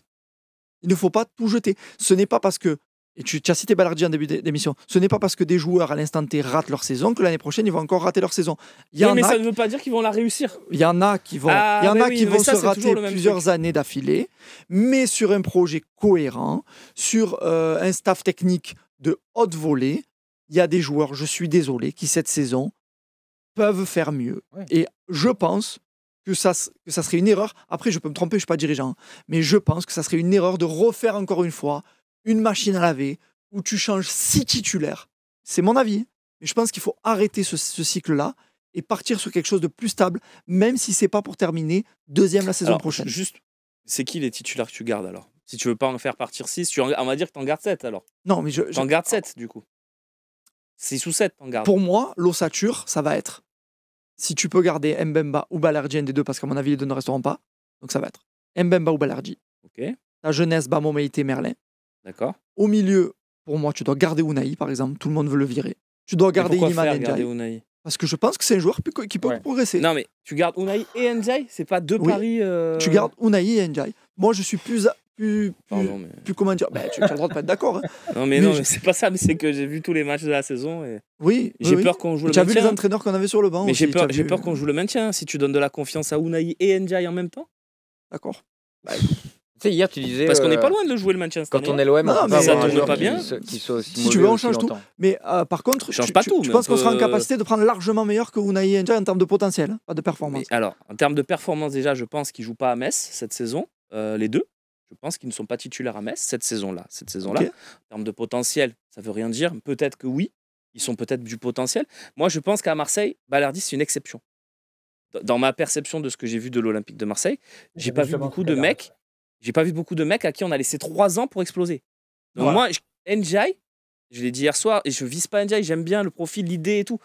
Il ne faut pas tout jeter. Ce n'est pas parce que et tu, as cité Balardi en début d'émission, ce n'est pas parce que des joueurs à l'instant T ratent leur saison que l'année prochaine ils vont encore rater leur saison. mais ça ne veut pas dire qu'ils vont la réussir. Il y en a qui vont, ah, y en a qui vont se rater plusieurs années d'affilée, mais sur un projet cohérent, sur euh, un staff technique de haute volée, il y a des joueurs, je suis désolé, qui cette saison peuvent faire mieux. Et je pense que ça, que ça serait une erreur. Après, je peux me tromper, je ne suis pas dirigeant, hein, mais je pense que ça serait une erreur de refaire encore une fois une machine à laver où tu changes six titulaires. C'est mon avis. Mais je pense qu'il faut arrêter ce, cycle-là et partir sur quelque chose de plus stable, même si c'est pas pour terminer deuxième la saison prochaine. Juste, c'est qui les titulaires que tu gardes alors Si tu veux pas en faire partir 6, tu on va dire que tu en gardes 7 alors. Non, mais je. T'en gardes 7 du coup. 6 ou 7, en gardes. Pour moi, l'ossature, ça va être. Si tu peux garder Mbemba ou Balardi, un des deux, parce qu'à mon avis, les deux ne resteront pas. Donc ça va être Mbemba ou Balardi. Ok. Ta jeunesse, Bamoméité Merlin. D'accord. Au milieu, pour moi, tu dois garder Unai, par exemple. Tout le monde veut le virer. Tu dois garder Iliman Ndiaye. Parce que je pense que c'est un joueur qui peut progresser. Non, mais tu gardes Unai et Ndiaye C'est pas deux paris. Euh, tu gardes Unai et Ndiaye. Moi, je suis plus. plus, Pardon, mais... comment dire ben, Tu as le droit de pas être d'accord. Hein. Non, mais, non, je... c'est pas ça. Mais c'est que j'ai vu tous les matchs de la saison. Et... Oui. J'ai peur qu'on joue le maintien. Tu as vu les entraîneurs qu'on avait sur le banc. Mais j'ai peur, qu'on joue le maintien. Si tu donnes de la confiance à Unai et Ndiaye en même temps. D'accord. Bah, hier, tu disais. Parce qu'on n'est euh, pas loin de le jouer le Manchester Quand on est l'OM, on ne joue pas bien. si tu veux, on change tout. Mais euh, par contre, Je pense qu'on sera en capacité de prendre largement meilleur que Unai en termes de potentiel, hein, pas de performance. Alors, en termes de performance, déjà, je pense qu'ils jouent pas à Metz cette saison, euh, les deux. Je pense qu'ils ne sont pas titulaires à Metz cette saison-là. Cette saison-là, en termes de potentiel, ça veut rien dire. Peut-être que oui, ils sont peut-être du potentiel. Moi, je pense qu'à Marseille, Balardi c'est une exception. Dans ma perception de ce que j'ai vu de l'Olympique de Marseille, j'ai pas vu beaucoup de mecs j'ai pas vu beaucoup de mecs à qui on a laissé trois ans pour exploser. Donc moi, je, je l'ai dit hier soir, et je vise pas NJI, j'aime bien le profil, l'idée et tout.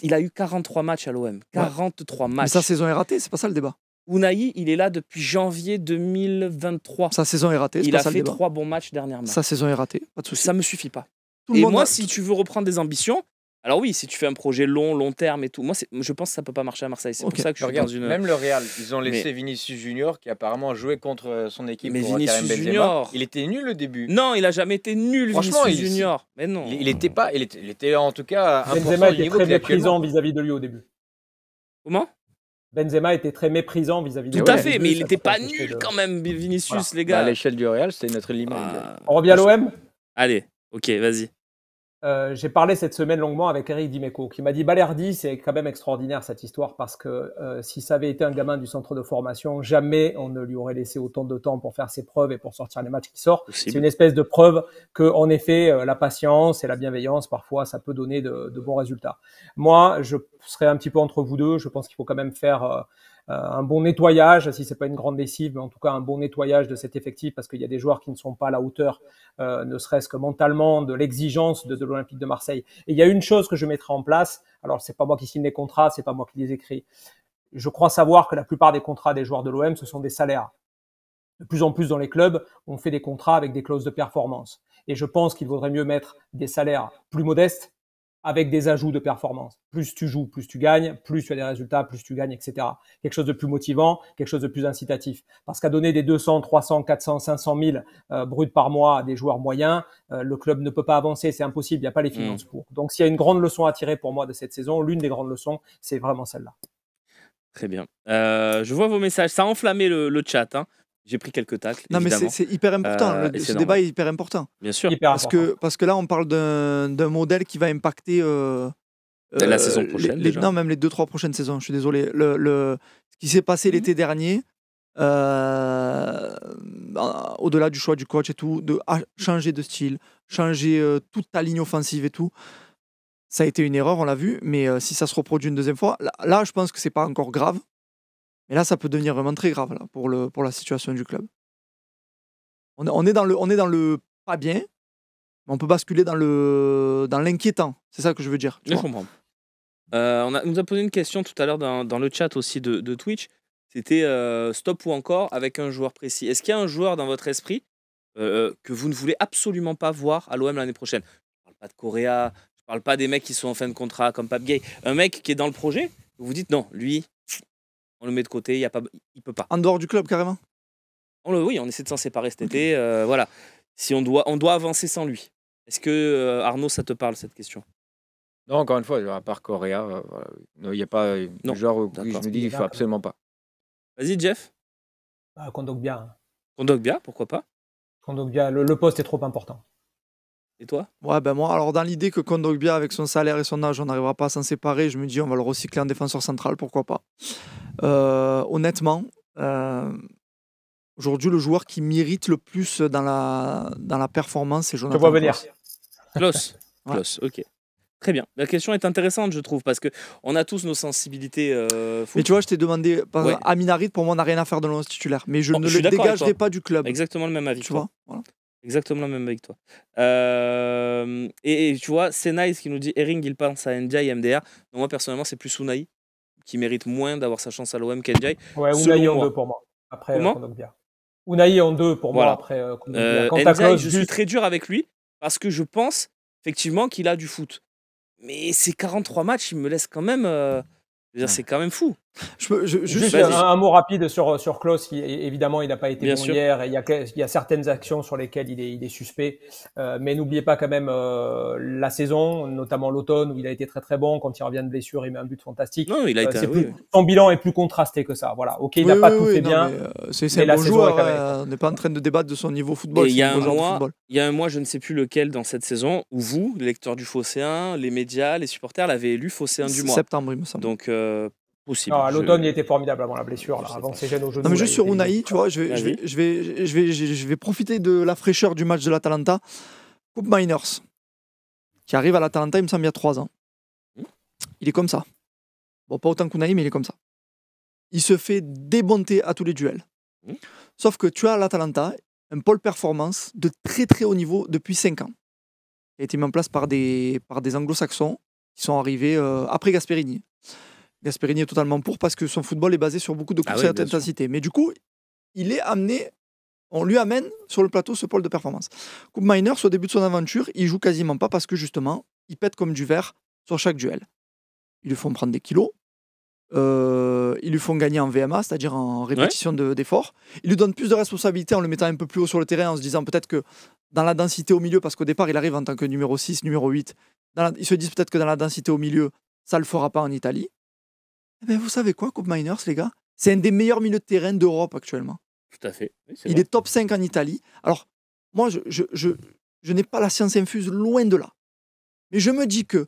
Il a eu 43 matchs à l'OM. 43 matchs. Mais sa saison est ratée, c'est pas ça le débat. Unai, il est là depuis janvier 2023. Sa saison est ratée. il a fait trois bons matchs dernièrement. Sa saison est ratée, pas de souci. Ça me suffit pas. et moi, si tu veux reprendre des ambitions, alors oui, si tu fais un projet long, long terme et tout, moi je pense que ça peut pas marcher à Marseille. C'est pour ça que je regarde Même le Real, ils ont laissé Vinicius Junior qui apparemment jouait joué contre euh, son équipe. Mais Vinicius Junior, il était nul au début. Non, il a jamais été nul. Vinicius Junior, mais non. Il, était pas, il était, en tout cas. Benzema était très méprisant vis-à-vis de lui au début. Comment Benzema était très méprisant vis-à-vis lui. Tout à fait, mais il n'était pas nul quand même, Vinicius, les bah, gars. à l'échelle du Real, c'est notre limite. Bah, On revient à l'OM Allez, ok, vas-y. Euh, j'ai parlé cette semaine longuement avec Eric Dimeco, qui m'a dit Balerdi, c'est quand même extraordinaire cette histoire, parce que euh, si ça avait été un gamin du centre de formation, jamais on ne lui aurait laissé autant de temps pour faire ses preuves et pour sortir les matchs qui sortent. C'est une espèce de preuve que, en effet, euh, la patience et la bienveillance, parfois, ça peut donner de, de, bons résultats. Moi, je serais un petit peu entre vous deux. Je pense qu'il faut quand même faire euh, un bon nettoyage, si ce n'est pas une grande lessive, mais en tout cas un bon nettoyage de cet effectif parce qu'il y a des joueurs qui ne sont pas à la hauteur, euh, ne serait-ce que mentalement, de l'exigence de, l'Olympique de Marseille. Et il y a une chose que je mettrai en place. Alors c'est pas moi qui signe les contrats, c'est pas moi qui les écris. Je crois savoir que la plupart des contrats des joueurs de l'OM, ce sont des salaires. De plus en plus dans les clubs, on fait des contrats avec des clauses de performance. Et je pense qu'il vaudrait mieux mettre des salaires plus modestes avec des ajouts de performance. Plus tu joues, plus tu gagnes, plus tu as des résultats, plus tu gagnes, etc. Quelque chose de plus motivant, quelque chose de plus incitatif. Parce qu'à donner des 200, 300, 400, 500 000 bruts par mois à des joueurs moyens, euh, le club ne peut pas avancer, c'est impossible, il n'y a pas les mmh. finances pour. Donc s'il y a une grande leçon à tirer pour moi de cette saison, l'une des grandes leçons, c'est vraiment celle-là. Très bien. Euh, je vois vos messages, ça a enflammé le, chat. Hein. J'ai pris quelques tacles. Non, mais c'est hyper important. Euh, ce débat est hyper important. Bien sûr. parce, Que, parce que là, on parle d'un modèle qui va impacter. Euh, la euh, saison prochaine. Non, même les deux, trois prochaines saisons. Je suis désolé. Le, le ce qui s'est passé mhm. l'été dernier, au-delà du choix du coach et tout, de ah, changer de style, changer toute ta ligne offensive et tout. Ça a été une erreur, on l'a vu, mais si ça se reproduit une deuxième fois, là, là je pense que c'est pas encore grave mais là, ça peut devenir vraiment très grave là, pour, le, pour la situation du club. On, on, est dans le, on est dans le pas bien, mais on peut basculer dans le dans l'inquiétant. C'est ça que je veux dire. Je comprends. Euh, on, a, nous a posé une question tout à l'heure dans, le chat aussi de, Twitch. C'était euh, stop ou encore avec un joueur précis. Est-ce qu'il y a un joueur dans votre esprit euh, que vous ne voulez absolument pas voir à l'OM l'année prochaine Je parle pas de Correa, je parle pas des mecs qui sont en fin de contrat comme Pape Gay. Un mec qui est dans le projet, vous vous dites non, lui, on le met de côté, il a pas, il peut pas. En dehors du club carrément on le, Oui, on essaie de s'en séparer cet été. Euh, voilà. Si on doit, on doit avancer sans lui. Est-ce que euh, Arnaud, ça te parle cette question Non, encore une fois, à part Correa, euh, il n'y a pas non. genre où je me dis il faut absolument pas. Vas-y, Jeff. Ah, Kondogbia. Hein. Kondogbia, pourquoi pas Kondogbia, le poste est trop important. Et toi Ouais, ben moi, alors dans l'idée que Kondogbia, avec son salaire et son âge, on n'arrivera pas à s'en séparer, je me dis on va le recycler en défenseur central, pourquoi pas. Euh, honnêtement, euh, aujourd'hui, le joueur qui m'irrite le plus dans la, dans la performance, c'est Jonathan. Je vois venir. Klaus. ok. Très bien. La question est intéressante, je trouve, parce que on a tous nos sensibilités. Euh, mais tu vois, je t'ai demandé, par ouais. pour moi, on n'a rien à faire de l'once titulaire, mais je oh, ne le dégagerai pas du club. Exactement le même avis. Tu vois voilà. Exactement la même avec toi. et, tu vois, c'est nice qui nous dit Ering, il pense à Ndiaye et MDR. Donc moi, personnellement, c'est plus Unai qui mérite moins d'avoir sa chance à l'OM qu'Ndiaye. Ouais, Unai en deux pour moi. Après, Comment bien Unai en deux pour moi après Ndiaye, je suis très dur avec lui parce que je pense effectivement qu'il a du foot. Mais ces 43 matchs, il me laisse quand même. Euh, c'est quand même fou. Je, juste, un, mot rapide sur, sur Klaus. Qui, évidemment, il n'a pas été bon hier. Et il, y a, certaines actions sur lesquelles il est, il est suspect. Euh, mais n'oubliez pas quand même euh, la saison, notamment l'automne, où il a été très très bon. Quand il revient de blessure, il met un but fantastique. Euh, son bilan est plus contrasté que ça. Voilà. Ok, il n'a pas tout fait bien. C'est un bon joueur. Même... on n'est pas en train de débattre de son niveau football. Il y, a un mois, il y a un mois, je ne sais plus lequel dans cette saison, où vous, lecteur lecteurs du Phocéen, les médias, les supporters, l'avez élu Phocéen du mois. Septembre, il me semble. Donc Possible. à l'automne, il était formidable avant la blessure, avant ses gènes au Non, mais juste sur Unai, tu vois, je vais, je, profiter de la fraîcheur du match de l'Atalanta. Coupe Miners, qui arrive à l'Atalanta, il me semble, il y a trois ans. Hmm il est comme ça. Bon, pas autant qu'Unai, mais il est comme ça. Il se fait débonter à tous les duels. Hmm Sauf que tu as l'Atalanta, un pôle performance de très très haut niveau depuis 5 ans. Il a été mis en place par des, anglo-saxons qui sont arrivés euh, après Gasperini. Gasperini est totalement pour parce que son football est basé sur beaucoup de ah courses intensité. Mais du coup, il est amené, on lui amène sur le plateau ce pôle de performance. Coupe Miners, au début de son aventure, il joue quasiment pas parce que justement, il pète comme du verre sur chaque duel. Ils lui font prendre des kilos, euh, ils lui font gagner en VMA, c'est-à-dire en répétition de d'efforts. ils lui donnent plus de responsabilités en le mettant un peu plus haut sur le terrain, en se disant peut-être que dans la densité au milieu, parce qu'au départ, il arrive en tant que numéro 6, numéro 8, ils se disent peut-être que dans la densité au milieu, ça le fera pas en Italie. Eh ben, vous savez quoi, Coupe Miners, les gars C'est un des meilleurs milieux de terrain d'Europe actuellement. Tout à fait. il est top 5 en Italie. Alors, moi, je, je, n'ai pas la science infuse, loin de là. Mais je me dis que,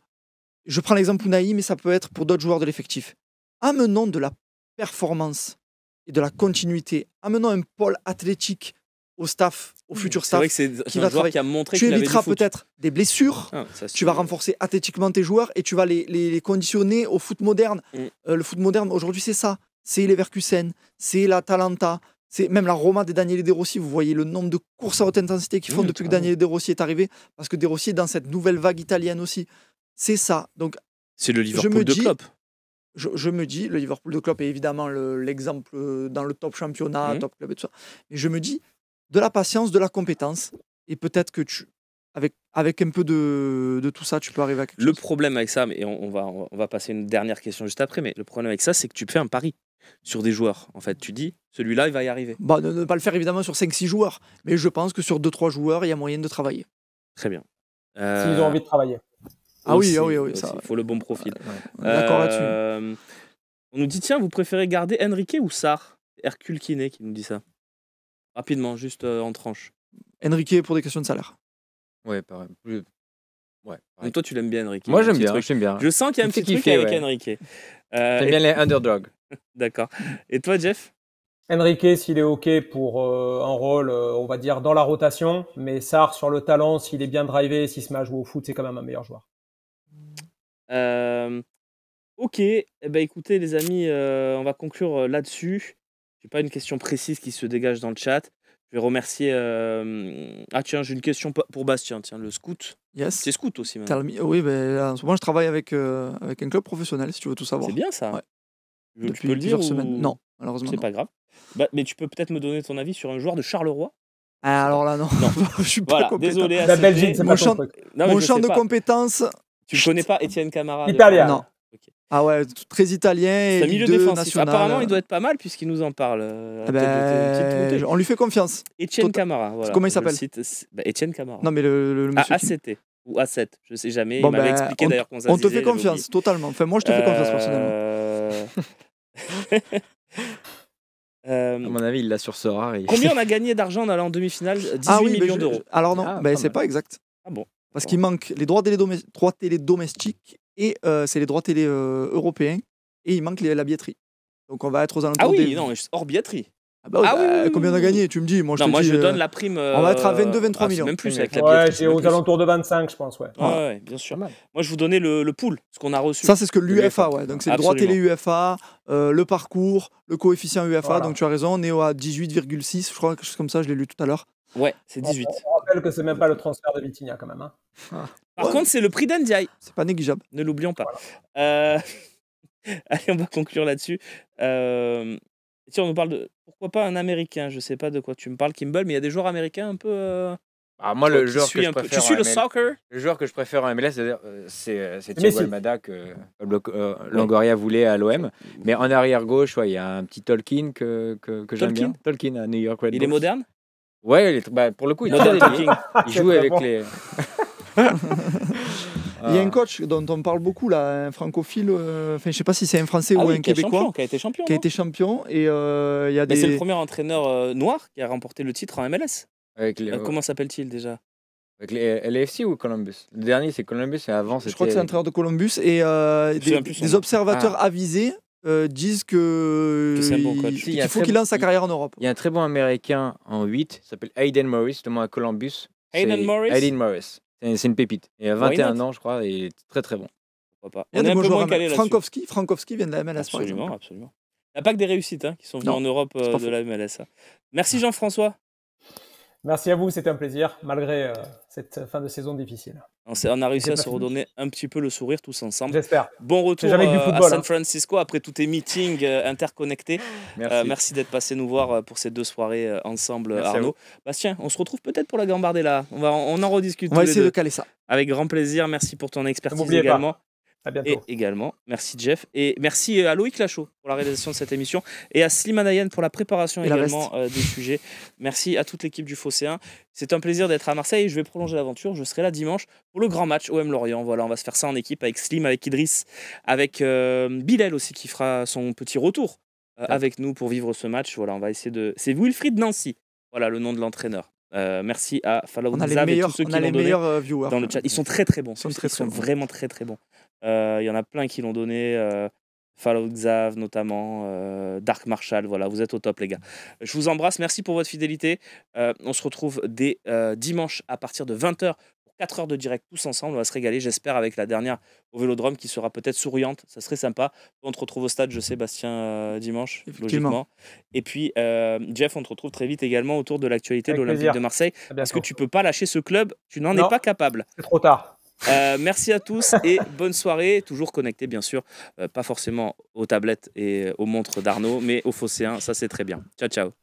je prends l'exemple Naïm, mais ça peut être pour d'autres joueurs de l'effectif. Amenons de la performance et de la continuité. Amenons un pôle athlétique au staff futur staff. C'est vrai que c'est un va joueur qui a montré Tu éviteras peut-être des blessures, ah, tu vas renforcer athétiquement tes joueurs et tu vas les, conditionner au foot moderne. Mm. Euh, le foot moderne, aujourd'hui, c'est ça. C'est l'Everkusen c'est la Talenta, c'est même la Roma des Daniel De Rossi. Vous voyez le nombre de courses à haute intensité qu'ils font mm, depuis que Daniel De Rossi est arrivé, parce que De Rossi est dans cette nouvelle vague italienne aussi. C'est ça. Donc, c'est le Liverpool de dis, Klopp. Je, me dis, le Liverpool de Klopp est évidemment l'exemple euh, dans le top championnat, mm. top club et tout ça. Mais je me dis, de la patience, de la compétence. Et peut-être que tu, avec, avec un peu de, tout ça, tu peux arriver à le problème avec ça, et on, va, on va passer une dernière question juste après, mais le problème avec ça, c'est que tu fais un pari sur des joueurs. En fait, tu dis, celui-là, il va y arriver. Bah, ne, pas le faire évidemment sur 5-6 joueurs, mais je pense que sur 2-3 joueurs, il y a moyen de travailler. Très bien. S'ils ont euh, envie de travailler. Ah oui, ah oui, ah oui. Il faut le bon profil. Euh, d'accord là-dessus. Euh, on nous dit, tiens, vous préférez garder Enrique ou Sar Hercule Kiné qui nous dit ça. Rapidement, juste euh, en tranche. Enrique pour des questions de salaire. Ouais, pareil. Ouais, toi, tu l'aimes bien, Enrique. Moi, j'aime bien, Je sens qu'il y a un petit kiffé, truc avec Enrique. Euh, bien les underdogs. D'accord. Et toi, Jeff Enrique, s'il est OK pour euh, un rôle, euh, on va dire, dans la rotation, mais Sar sur le talent, s'il est bien drivé, s'il se met à jouer au foot, c'est quand même un meilleur joueur. ok, eh ben, écoutez les amis, on va conclure là-dessus. J'ai pas une question précise qui se dégage dans le chat. Je vais remercier. Ah, tiens, j'ai une question pour Bastien, tiens, le scout. Yes. C'est scout aussi, Oui, ben, en ce moment, je travaille avec, euh, avec un club professionnel, si tu veux tout savoir. C'est bien ça. Tu peux le dire plusieurs Non, malheureusement. C'est pas grave. Bah, mais tu peux peut-être me donner ton avis sur un joueur de Charleroi ah, alors là, non. Non. je suis pas compétent. désolé. La Belgique, c'est Mon champ- de compétences, Tu connais pas Étienne Camara Italien. Non. Ah ouais, très italien. et un milieu défensif. Apparemment, il doit être pas mal puisqu'il nous en parle. Euh, ah ben, on lui fait confiance. Etienne Camara. Voilà. Comment il s'appelle Etienne bah, Camara. Non, mais le, ah, monsieur. Ah, qui... ACT ou A7, je sais jamais. il m'avait ben, expliqué d'ailleurs qu'on On te fait confiance, totalement. Enfin, moi, je te fais confiance personnellement. Euh, euh à mon avis, il la ce rare. Combien on a gagné d'argent en allant en demi-finale 18 ah oui, millions d'euros. Alors non, ah, ben, c'est pas exact. Ah bon Parce qu'il manque les droits télé domestiques et euh, c'est les droits télé euh, européens. Et il manque les- la billetterie. Donc on va être aux alentours Ah oui, non, hors billetterie. Ah bah oui, Ah bah, combien on a gagné Tu me dis. Moi, je non, moi je euh, donne la prime. on va être à 22, euh, 23 ah, millions. Même plus avec la billetterie. Ouais, j'ai aux alentours de 25, je pense, ouais. Ouais, bien sûr. Moi, je vous donnais le, le pool, ce qu'on a reçu. Ça, c'est ce que l'UFA, ouais. Donc, c'est le droit télé UFA, euh, le parcours, le coefficient UFA. Donc, tu as raison, on est à 18,6, je crois, quelque chose comme ça, je l'ai lu tout à l'heure. Ouais, c'est 18. Je rappelle que c'est même pas le transfert de Vitinha quand même. Hein. Ah. Par contre, c'est le prix d'Andiaï. C'est pas négligeable. Ne l'oublions pas. Euh, allez, on va conclure là-dessus. Euh, si on nous parle de pourquoi pas un américain, je sais pas de quoi tu me parles, Kimball, mais il y a des joueurs américains un peu. Euh, ah, moi, le joueur, que je préfère tu suis le soccer le joueur que je préfère en MLS, c'est Thiago Almada que Longoria voulait à l'OM. Mais en arrière-gauche, il y a un petit Tolkien que, que, j'aime bien. Tolkien à New York Red Il est moderne Ouais, bah, pour le coup, il, ah, joue avec les. Il y a un coach dont on parle beaucoup, là, un francophile, euh, je ne sais pas si c'est un Français ah ou un Québécois, qui a été champion. Qui a été champion et euh, il y a des... C'est le premier entraîneur euh, noir qui a remporté le titre en MLS. Comment s'appelle-t-il déjà avec les LFC ou Columbus Le dernier, c'est Columbus et avant, c'était. Je crois que c'est l'entraîneur de Columbus et des, observateurs ah. avisés euh, disent que, il, faut qu'il lance sa carrière en Europe. Il y a un très bon américain en 8, s'appelle Aiden Morris, justement à Columbus. Aiden Morris Aiden Morris. C'est une pépite. Il a 21 ans, je crois, et il est très très bon. Pas. On, est un peu moins calé Frankowski, Frankowski vient de la MLS. Absolument, n'y absolument. pas que des réussites hein, qui sont venues en Europe euh, de la MLS. Merci Jean-François. Merci à vous, c'était un plaisir, malgré euh, cette fin de saison difficile. On a réussi à se redonner un petit peu le sourire tous ensemble. J'espère. Bon retour euh, à San hein. Francisco après tous tes meetings euh, interconnectés. Merci, d'être passé nous voir pour ces deux soirées ensemble, Arnaud. Bastien, on se retrouve peut-être pour la là On, va, on en rediscute. On va essayer de caler ça. Avec grand plaisir. Merci pour ton expertise également également, merci Jeff. Et merci euh, à Loïc Lachaud pour la réalisation de cette émission et à Slim pour la préparation également euh, des sujets. Merci à toute l'équipe du Fosséen. C'est un plaisir d'être à Marseille je vais prolonger l'aventure. Je serai là dimanche pour le grand match OM Lorient. Voilà, on va se faire ça en équipe avec Slim, avec Idriss, avec euh, Bilal aussi qui fera son petit retour avec nous pour vivre ce match. Voilà, on va essayer de. C'est Wilfried Nancy. Voilà le nom de l'entraîneur. merci à Fallout on a tous ceux qui a les meilleurs viewers dans le chat. Ils sont très très bons. Ils sont, vraiment très très bons. Euh, il y en a plein qui l'ont donné. Euh, Fallout Xav notamment, euh, Dark Marshall, voilà, vous êtes au top les gars. Je vous embrasse, merci pour votre fidélité. on se retrouve dès dimanche à partir de 20h pour 4 heures de direct tous ensemble. On va se régaler, j'espère, avec la dernière au Vélodrome qui sera peut-être souriante, ça serait sympa. On te retrouve au stade, je sais, Bastien, dimanche, logiquement. Et puis, Jeff, on te retrouve très vite également autour de l'actualité de l'Olympique de Marseille. Parce que tu peux pas lâcher ce club, tu n'en es pas capable. C'est trop tard. Euh, merci à tous et bonne soirée. Toujours connecté, bien sûr. Euh, pas forcément aux tablettes et aux montres d'Arnaud, mais aux fosséen Ça, c'est très bien. Ciao, ciao.